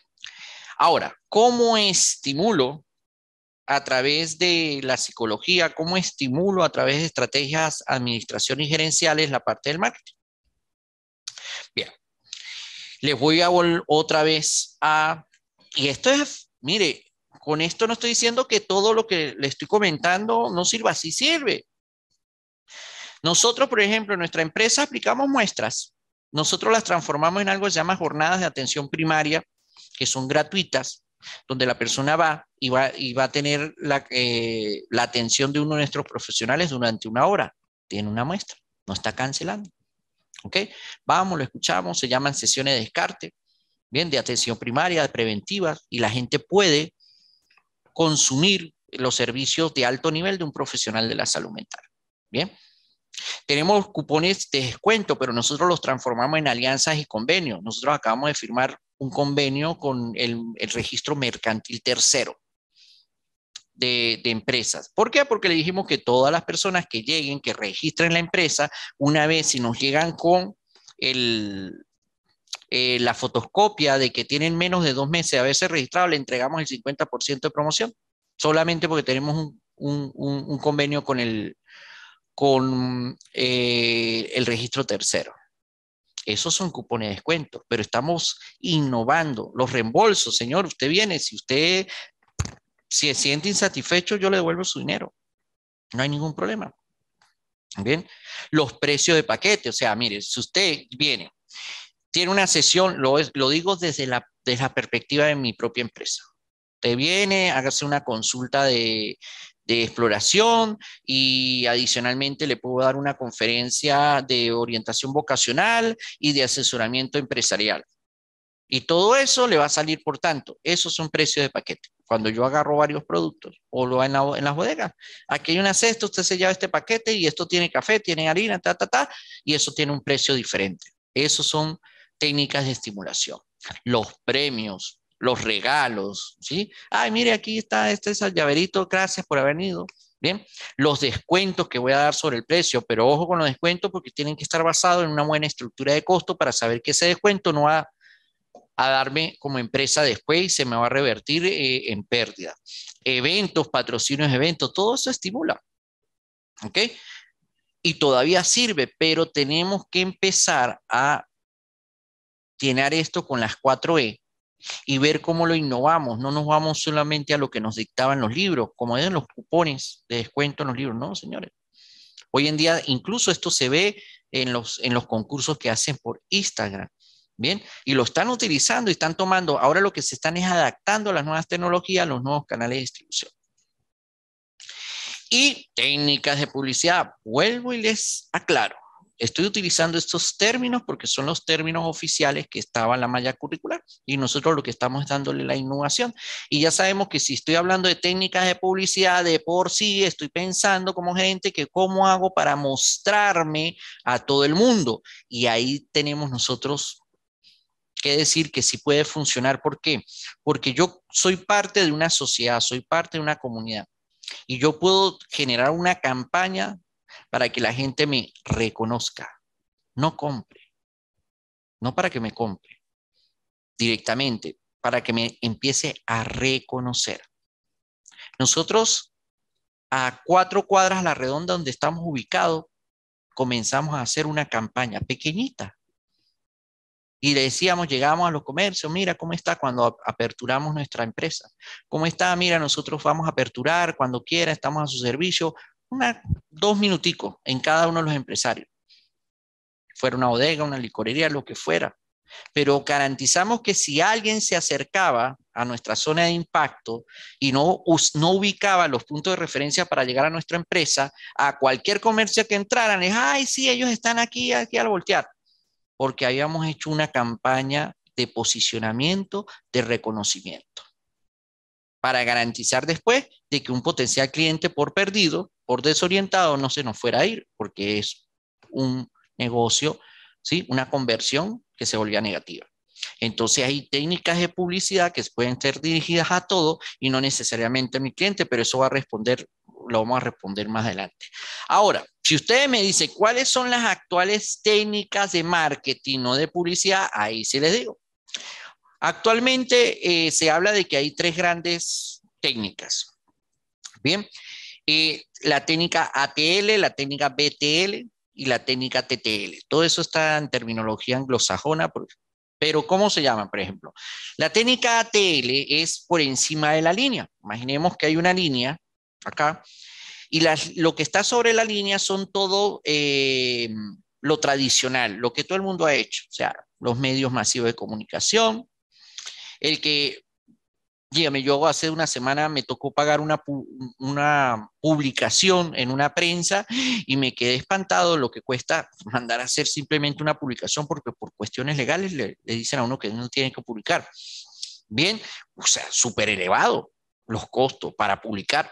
Ahora, ¿cómo estimulo a través de la psicología, cómo estimulo a través de estrategias, administración y gerenciales la parte del marketing? Bien. Les voy a volver otra vez a... Y esto es, mire, con esto no estoy diciendo que todo lo que le estoy comentando no sirva, sí sirve. Nosotros, por ejemplo, en nuestra empresa aplicamos muestras. Nosotros las transformamos en algo que se llama jornadas de atención primaria, que son gratuitas, donde la persona va y va, y va a tener la, eh, atención de uno de nuestros profesionales durante una hora. Tiene una muestra, no está cancelando. ¿Ok? Vamos, lo escuchamos, se llaman sesiones de descarte, bien, de atención primaria, de preventivas, y la gente puede consumir los servicios de alto nivel de un profesional de la salud mental. Bien. Tenemos cupones de descuento, pero nosotros los transformamos en alianzas y convenios. Nosotros acabamos de firmar un convenio con el, registro mercantil tercero de, empresas. ¿Por qué? Porque le dijimos que todas las personas que lleguen, que registren la empresa, una vez si nos llegan con el, eh, la fotoscopia de que tienen menos de dos meses de haberse registrado, le entregamos el 50% de promoción, solamente porque tenemos un convenio con el, con eh, el registro tercero. Esos son cupones de descuento, pero estamos innovando los reembolsos. Señor, usted viene, si usted se siente insatisfecho, yo le devuelvo su dinero. No hay ningún problema. Bien, los precios de paquete, o sea, mire, si usted viene, tiene una sesión, lo, lo digo desde la, desde la perspectiva de mi propia empresa. Usted viene, hágase una consulta de, de exploración y adicionalmente le puedo dar una conferencia de orientación vocacional y de asesoramiento empresarial. Y todo eso le va a salir, por tanto, esos son precios de paquete. Cuando yo agarro varios productos o lo en en las bodegas, aquí hay una cesta, usted se lleva este paquete y esto tiene café, tiene harina, ta, ta, ta, y eso tiene un precio diferente. Esos son técnicas de estimulación. Los premios los regalos, ¿sí? Ay, mire, aquí está este es el llaverito, gracias por haber venido. Bien, los descuentos que voy a dar sobre el precio, pero ojo con los descuentos porque tienen que estar basados en una buena estructura de costo para saber que ese descuento no va a darme como empresa después y se me va a revertir eh, en pérdida. Eventos, patrocinios, eventos, todo eso estimula. ¿Ok? Y todavía sirve, pero tenemos que empezar a llenar esto con las 4E y ver cómo lo innovamos. No nos vamos solamente a lo que nos dictaban los libros, como eran los cupones de descuento en los libros, no, señores. Hoy en día incluso esto se ve en los, en los concursos que hacen por Instagram. Bien, y lo están utilizando y están tomando. Ahora lo que se están es adaptando a las nuevas tecnologías, a los nuevos canales de distribución. Y técnicas de publicidad. Vuelvo y les aclaro estoy utilizando estos términos porque son los términos oficiales que estaban en la malla curricular y nosotros lo que estamos es dándole la innovación. Y ya sabemos que si estoy hablando de técnicas de publicidad, de por sí estoy pensando como gente que cómo hago para mostrarme a todo el mundo. Y ahí tenemos nosotros que decir que sí puede funcionar. ¿Por qué? Porque yo soy parte de una sociedad, soy parte de una comunidad y yo puedo generar una campaña para que la gente me reconozca, no compre, no para que me compre directamente, para que me empiece a reconocer. Nosotros a cuatro cuadras a la redonda donde estamos ubicados, comenzamos a hacer una campaña pequeñita. Y decíamos, llegamos a los comercios, mira cómo está cuando aperturamos nuestra empresa. ¿Cómo está? Mira, nosotros vamos a aperturar cuando quiera, estamos a su servicio, una, dos minuticos en cada uno de los empresarios. Fuera una bodega, una licorería, lo que fuera. Pero garantizamos que si alguien se acercaba a nuestra zona de impacto y no, no ubicaba los puntos de referencia para llegar a nuestra empresa, a cualquier comercio que entraran, es, ay, sí, ellos están aquí, aquí al voltear. Porque habíamos hecho una campaña de posicionamiento, de reconocimiento para garantizar después de que un potencial cliente por perdido, por desorientado, no se nos fuera a ir, porque es un negocio, ¿sí? una conversión que se volvía negativa. Entonces hay técnicas de publicidad que pueden ser dirigidas a todo y no necesariamente a mi cliente, pero eso va a responder, lo vamos a responder más adelante. Ahora, si ustedes me dice cuáles son las actuales técnicas de marketing o de publicidad, ahí sí les digo. Actualmente eh, se habla de que hay tres grandes técnicas. Bien, eh, la técnica ATL, la técnica BTL y la técnica TTL. Todo eso está en terminología anglosajona, pero ¿cómo se llama, por ejemplo? La técnica ATL es por encima de la línea. Imaginemos que hay una línea acá y lo que está sobre la línea son todo eh, lo tradicional, lo que todo el mundo ha hecho, o sea, los medios masivos de comunicación, el que, dígame, yo hace una semana me tocó pagar una, publicación en una prensa y me quedé espantado lo que cuesta mandar a hacer simplemente una publicación porque por cuestiones legales le, dicen a uno que no tiene que publicar. Bien, o sea, súper elevado los costos para publicar.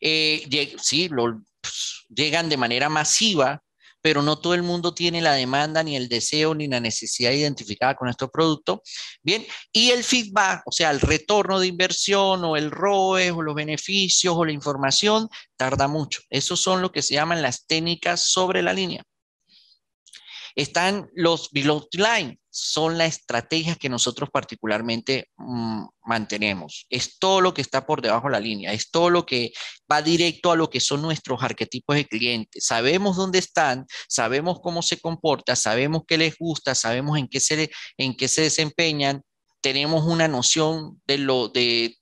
Eh, sí, pues, llegan de manera masiva pero no todo el mundo tiene la demanda, ni el deseo, ni la necesidad identificada con nuestro producto. Bien, y el feedback, o sea, el retorno de inversión o el ROE o los beneficios o la información, tarda mucho. Esos son lo que se llaman las técnicas sobre la línea. Están los below line, son las estrategias que nosotros particularmente mm, mantenemos. Es todo lo que está por debajo de la línea, es todo lo que va directo a lo que son nuestros arquetipos de clientes. Sabemos dónde están, sabemos cómo se comporta, sabemos qué les gusta, sabemos en qué se, en qué se desempeñan, tenemos una noción de lo de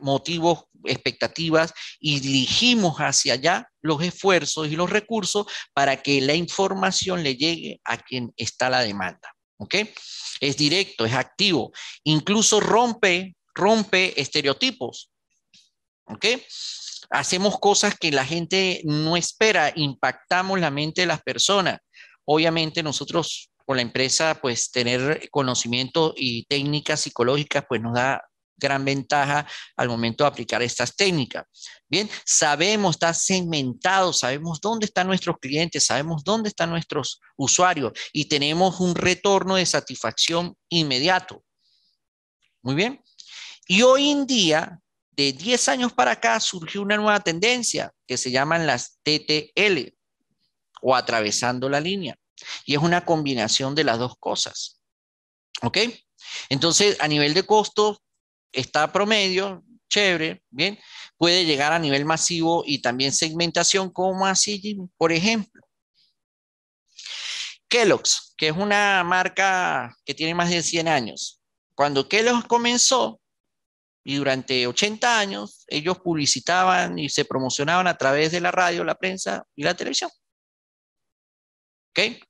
motivos, expectativas y dirigimos hacia allá los esfuerzos y los recursos para que la información le llegue a quien está la demanda. ¿ok? Es directo, es activo, incluso rompe, rompe estereotipos, ¿ok? Hacemos cosas que la gente no espera, impactamos la mente de las personas. Obviamente nosotros con la empresa, pues tener conocimiento y técnicas psicológicas, pues nos da gran ventaja al momento de aplicar estas técnicas. Bien, sabemos, está segmentado, sabemos dónde están nuestros clientes, sabemos dónde están nuestros usuarios y tenemos un retorno de satisfacción inmediato. Muy bien. Y hoy en día, de 10 años para acá, surgió una nueva tendencia que se llaman las TTL o atravesando la línea. Y es una combinación de las dos cosas. ¿Ok? Entonces, a nivel de costos, está promedio, chévere, bien, puede llegar a nivel masivo y también segmentación como así, por ejemplo. Kellogg's, que es una marca que tiene más de 100 años. Cuando Kellogg's comenzó y durante 80 años, ellos publicitaban y se promocionaban a través de la radio, la prensa y la televisión. ¿Ok?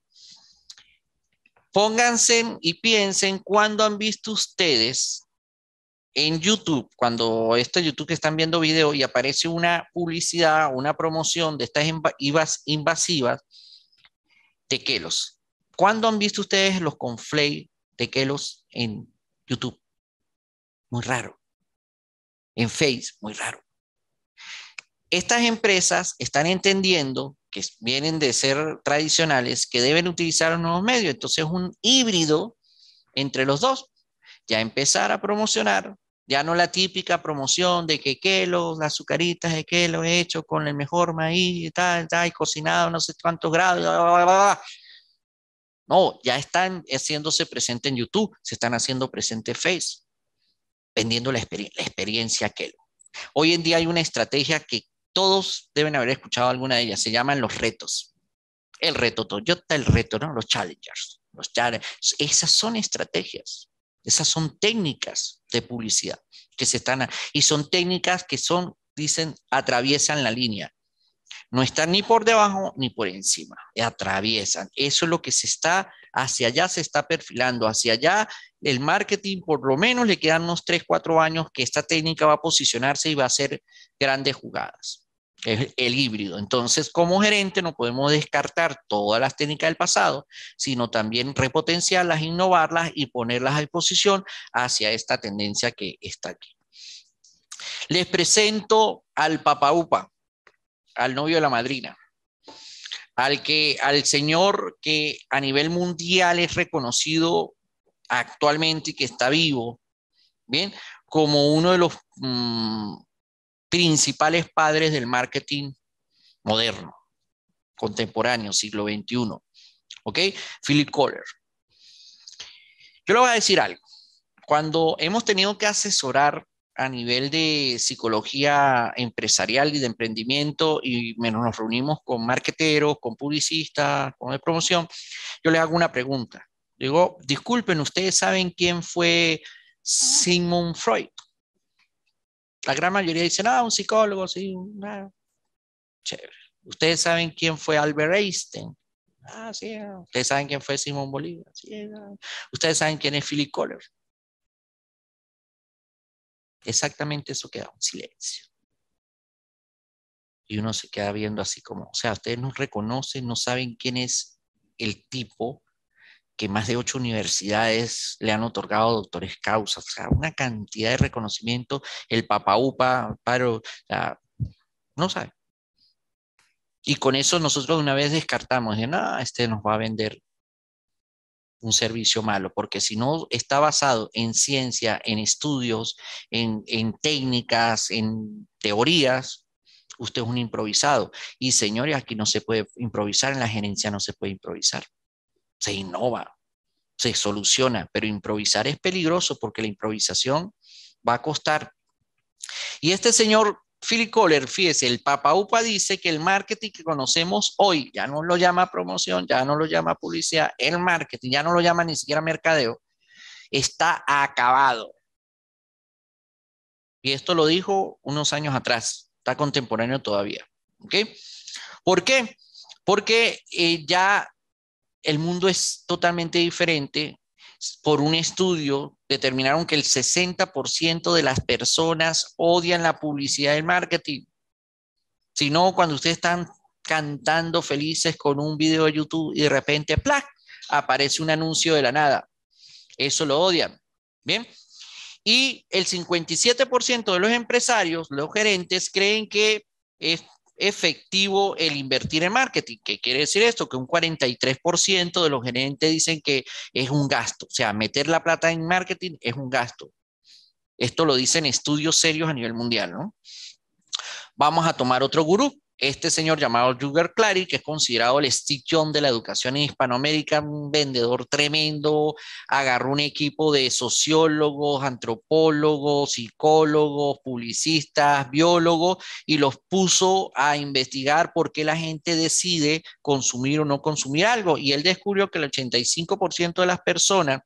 Pónganse y piensen cuándo han visto ustedes en YouTube, cuando este YouTube que están viendo video y aparece una publicidad, una promoción de estas IVAs invasivas, tequelos. ¿Cuándo han visto ustedes los conflay tequelos en YouTube? Muy raro. En Face, muy raro. Estas empresas están entendiendo que vienen de ser tradicionales, que deben utilizar nuevos medios. Entonces, un híbrido entre los dos. Ya empezar a promocionar ya no la típica promoción de que qué los azucaritas de que lo he hecho con el mejor maíz y tal, tal, cocinado no sé cuántos grados. no, ya están haciéndose presente en YouTube, se están haciendo presente en Face, vendiendo la, experiencia Kelo. Hoy en día hay una estrategia que todos deben haber escuchado alguna de ellas, se llaman los retos. El reto Toyota, el reto, ¿no? Los challengers. Los challengers. Esas son estrategias. Esas son técnicas de publicidad que se están, y son técnicas que son, dicen, atraviesan la línea. No están ni por debajo ni por encima, atraviesan. Eso es lo que se está, hacia allá se está perfilando, hacia allá el marketing por lo menos le quedan unos 3, 4 años que esta técnica va a posicionarse y va a hacer grandes jugadas es el híbrido. Entonces, como gerente no podemos descartar todas las técnicas del pasado, sino también repotenciarlas, innovarlas y ponerlas a disposición hacia esta tendencia que está aquí. Les presento al Papa Upa, al novio de la madrina, al, que, al señor que a nivel mundial es reconocido actualmente y que está vivo, ¿bien? Como uno de los... Mm, principales padres del marketing moderno, contemporáneo, siglo XXI. ¿Ok? Philip Kohler. Yo le voy a decir algo. Cuando hemos tenido que asesorar a nivel de psicología empresarial y de emprendimiento y menos nos reunimos con marqueteros, con publicistas, con de promoción, yo le hago una pregunta. Digo, disculpen, ¿ustedes saben quién fue Sigmund Freud? La gran mayoría dice, ah, un psicólogo, sí, nada". chévere. Ustedes saben quién fue Albert Einstein. Ah, sí. Ah. Ustedes saben quién fue Simón Bolívar. Sí, ah. Ustedes saben quién es Philip Kohler. Exactamente eso queda, un silencio. Y uno se queda viendo así como, o sea, ustedes no reconocen, no saben quién es el tipo que más de ocho universidades le han otorgado doctores causas, o sea, una cantidad de reconocimiento, el Papa Upa, Paro, o sea, no sabe. Y con eso nosotros una vez descartamos, de nada, este nos va a vender un servicio malo, porque si no está basado en ciencia, en estudios, en, en técnicas, en teorías, usted es un improvisado. Y señores, aquí no se puede improvisar, en la gerencia no se puede improvisar se innova, se soluciona, pero improvisar es peligroso porque la improvisación va a costar. Y este señor Philip Kohler, fíjese, el Papa Upa dice que el marketing que conocemos hoy, ya no lo llama promoción, ya no lo llama publicidad, el marketing ya no lo llama ni siquiera mercadeo, está acabado. Y esto lo dijo unos años atrás, está contemporáneo todavía. ¿Por qué? Porque eh, ya el mundo es totalmente diferente. Por un estudio determinaron que el 60% de las personas odian la publicidad del marketing. Si no, cuando ustedes están cantando felices con un video de YouTube y de repente, ¡plac!, aparece un anuncio de la nada. Eso lo odian. Bien. Y el 57% de los empresarios, los gerentes, creen que es efectivo el invertir en marketing. ¿Qué quiere decir esto? Que un 43% de los gerentes dicen que es un gasto. O sea, meter la plata en marketing es un gasto. Esto lo dicen estudios serios a nivel mundial, ¿no? Vamos a tomar otro gurú, este señor llamado Juger Clary, que es considerado el stick de la educación en Hispanoamérica, un vendedor tremendo, agarró un equipo de sociólogos, antropólogos, psicólogos, publicistas, biólogos, y los puso a investigar por qué la gente decide consumir o no consumir algo. Y él descubrió que el 85% de las personas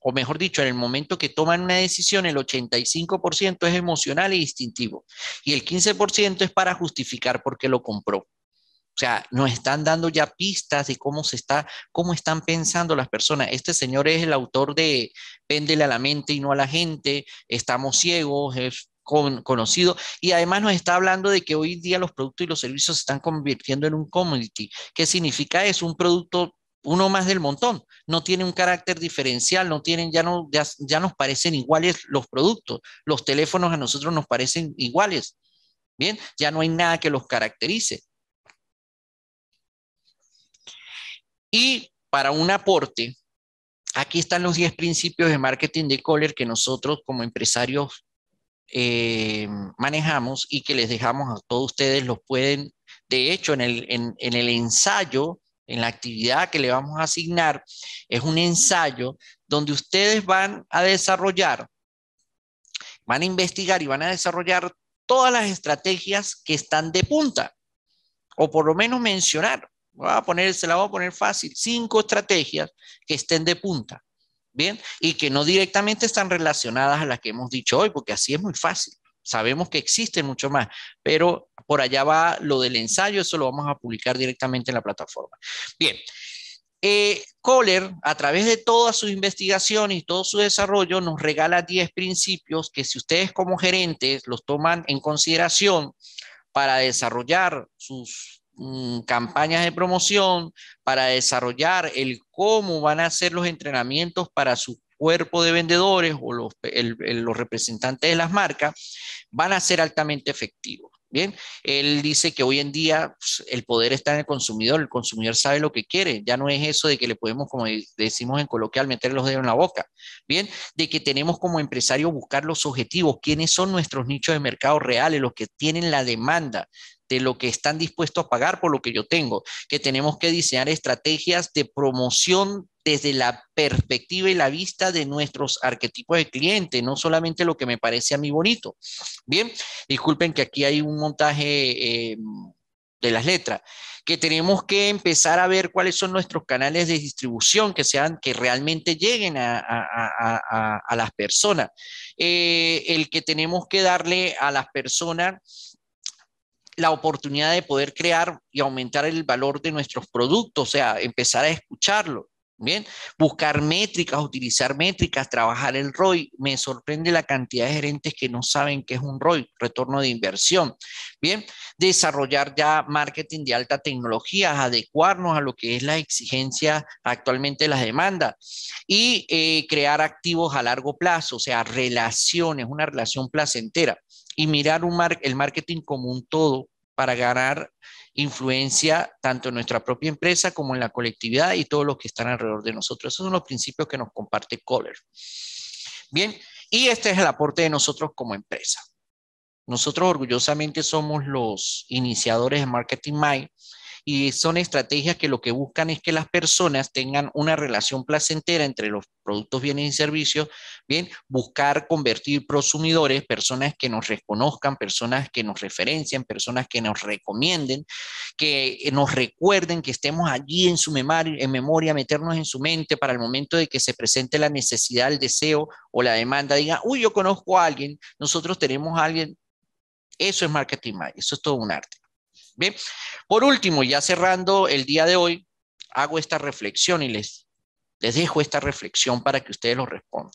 o mejor dicho, en el momento que toman una decisión, el 85% es emocional e instintivo y el 15% es para justificar por qué lo compró. O sea, nos están dando ya pistas de cómo se está, cómo están pensando las personas. Este señor es el autor de Péndele a la mente y no a la gente, estamos ciegos, es conocido. Y además nos está hablando de que hoy día los productos y los servicios se están convirtiendo en un community. ¿Qué significa Es Un producto uno más del montón, no tiene un carácter diferencial, no tienen, ya, no, ya, nos parecen iguales los productos, los teléfonos a nosotros nos parecen iguales, ¿bien? Ya no hay nada que los caracterice. Y para un aporte, aquí están los 10 principios de marketing de Kohler que nosotros como empresarios eh, manejamos y que les dejamos a todos ustedes, los pueden, de hecho, en el, en el ensayo en la actividad que le vamos a asignar, es un ensayo donde ustedes van a desarrollar, van a investigar y van a desarrollar todas las estrategias que están de punta, o por lo menos mencionar. Voy a poner, se la voy a poner fácil, cinco estrategias que estén de punta, ¿bien? Y que no directamente están relacionadas a las que hemos dicho hoy, porque así es muy fácil. Sabemos que existen mucho más, pero por allá va lo del ensayo, eso lo vamos a publicar directamente en la plataforma. Bien, eh, Kohler, a través de todas sus investigaciones y todo su desarrollo, nos regala 10 principios que si ustedes como gerentes los toman en consideración para desarrollar sus mm, campañas de promoción, para desarrollar el cómo van a ser los entrenamientos para su cuerpo de vendedores o los, los representantes de las marcas, van a ser altamente efectivos. Bien, él dice que hoy en día pues, el poder está en el consumidor, el consumidor sabe lo que quiere, ya no es eso de que le podemos, como decimos en coloquial, meter los dedos en la boca, bien, de que tenemos como empresario buscar los objetivos, quiénes son nuestros nichos de mercado reales, los que tienen la demanda, de lo que están dispuestos a pagar por lo que yo tengo, que tenemos que diseñar estrategias de promoción desde la perspectiva y la vista de nuestros arquetipos de cliente, no solamente lo que me parece a mí bonito. Bien, disculpen que aquí hay un montaje eh, de las letras, que tenemos que empezar a ver cuáles son nuestros canales de distribución que sean, que realmente lleguen a, las personas. Eh, el que tenemos que darle a las personas la oportunidad de poder crear y aumentar el valor de nuestros productos, o sea, empezar a escucharlo. Bien, buscar métricas, utilizar métricas, trabajar el ROI. Me sorprende la cantidad de gerentes que no saben qué es un ROI, retorno de inversión. Bien, desarrollar ya marketing de alta tecnología, adecuarnos a lo que es la exigencia actualmente de las demandas y eh, crear activos a largo plazo, o sea, relaciones, una relación placentera y mirar un el marketing como un todo para ganar influencia tanto en nuestra propia empresa como en la colectividad y todos los que están alrededor de nosotros. Esos son los principios que nos comparte Kohler. Bien, y este es el aporte de nosotros como empresa. Nosotros orgullosamente somos los iniciadores de Marketing Mind, y son estrategias que lo que buscan es que las personas tengan una relación placentera entre los productos, bienes y servicios, bien, buscar convertir prosumidores, personas que nos reconozcan, personas que nos referencian, personas que nos recomienden, que eh, nos recuerden que estemos allí en su memoria, en memoria meternos en su mente para el momento de que se presente la necesidad, el deseo o la demanda, diga, uy, yo conozco a alguien, nosotros tenemos a alguien. Eso es marketing, eso es todo un arte por último, ya cerrando el día de hoy, hago esta reflexión y les, dejo esta reflexión para que ustedes lo respondan.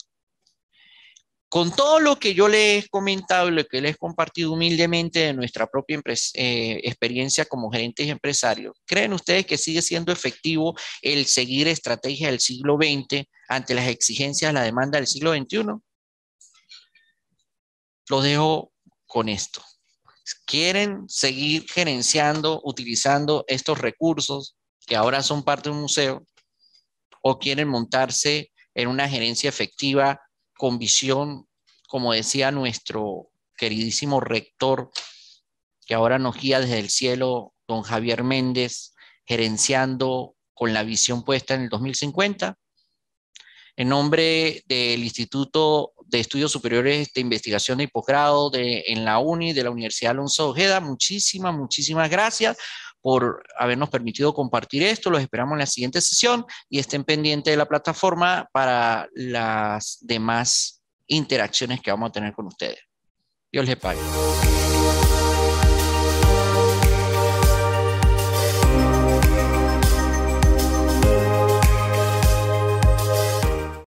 Con todo lo que yo les he comentado y lo que les he compartido humildemente de nuestra propia eh, experiencia como gerentes y empresarios, ¿creen ustedes que sigue siendo efectivo el seguir estrategias del siglo XX ante las exigencias de la demanda del siglo XXI? lo dejo con esto quieren seguir gerenciando, utilizando estos recursos que ahora son parte de un museo, o quieren montarse en una gerencia efectiva con visión, como decía nuestro queridísimo rector, que ahora nos guía desde el cielo, don Javier Méndez, gerenciando con la visión puesta en el 2050. En nombre del Instituto de estudios superiores de investigación de posgrado en la UNI de la Universidad Alonso Ojeda. Muchísimas, muchísimas gracias por habernos permitido compartir esto. Los esperamos en la siguiente sesión y estén pendientes de la plataforma para las demás interacciones que vamos a tener con ustedes. Dios les pague.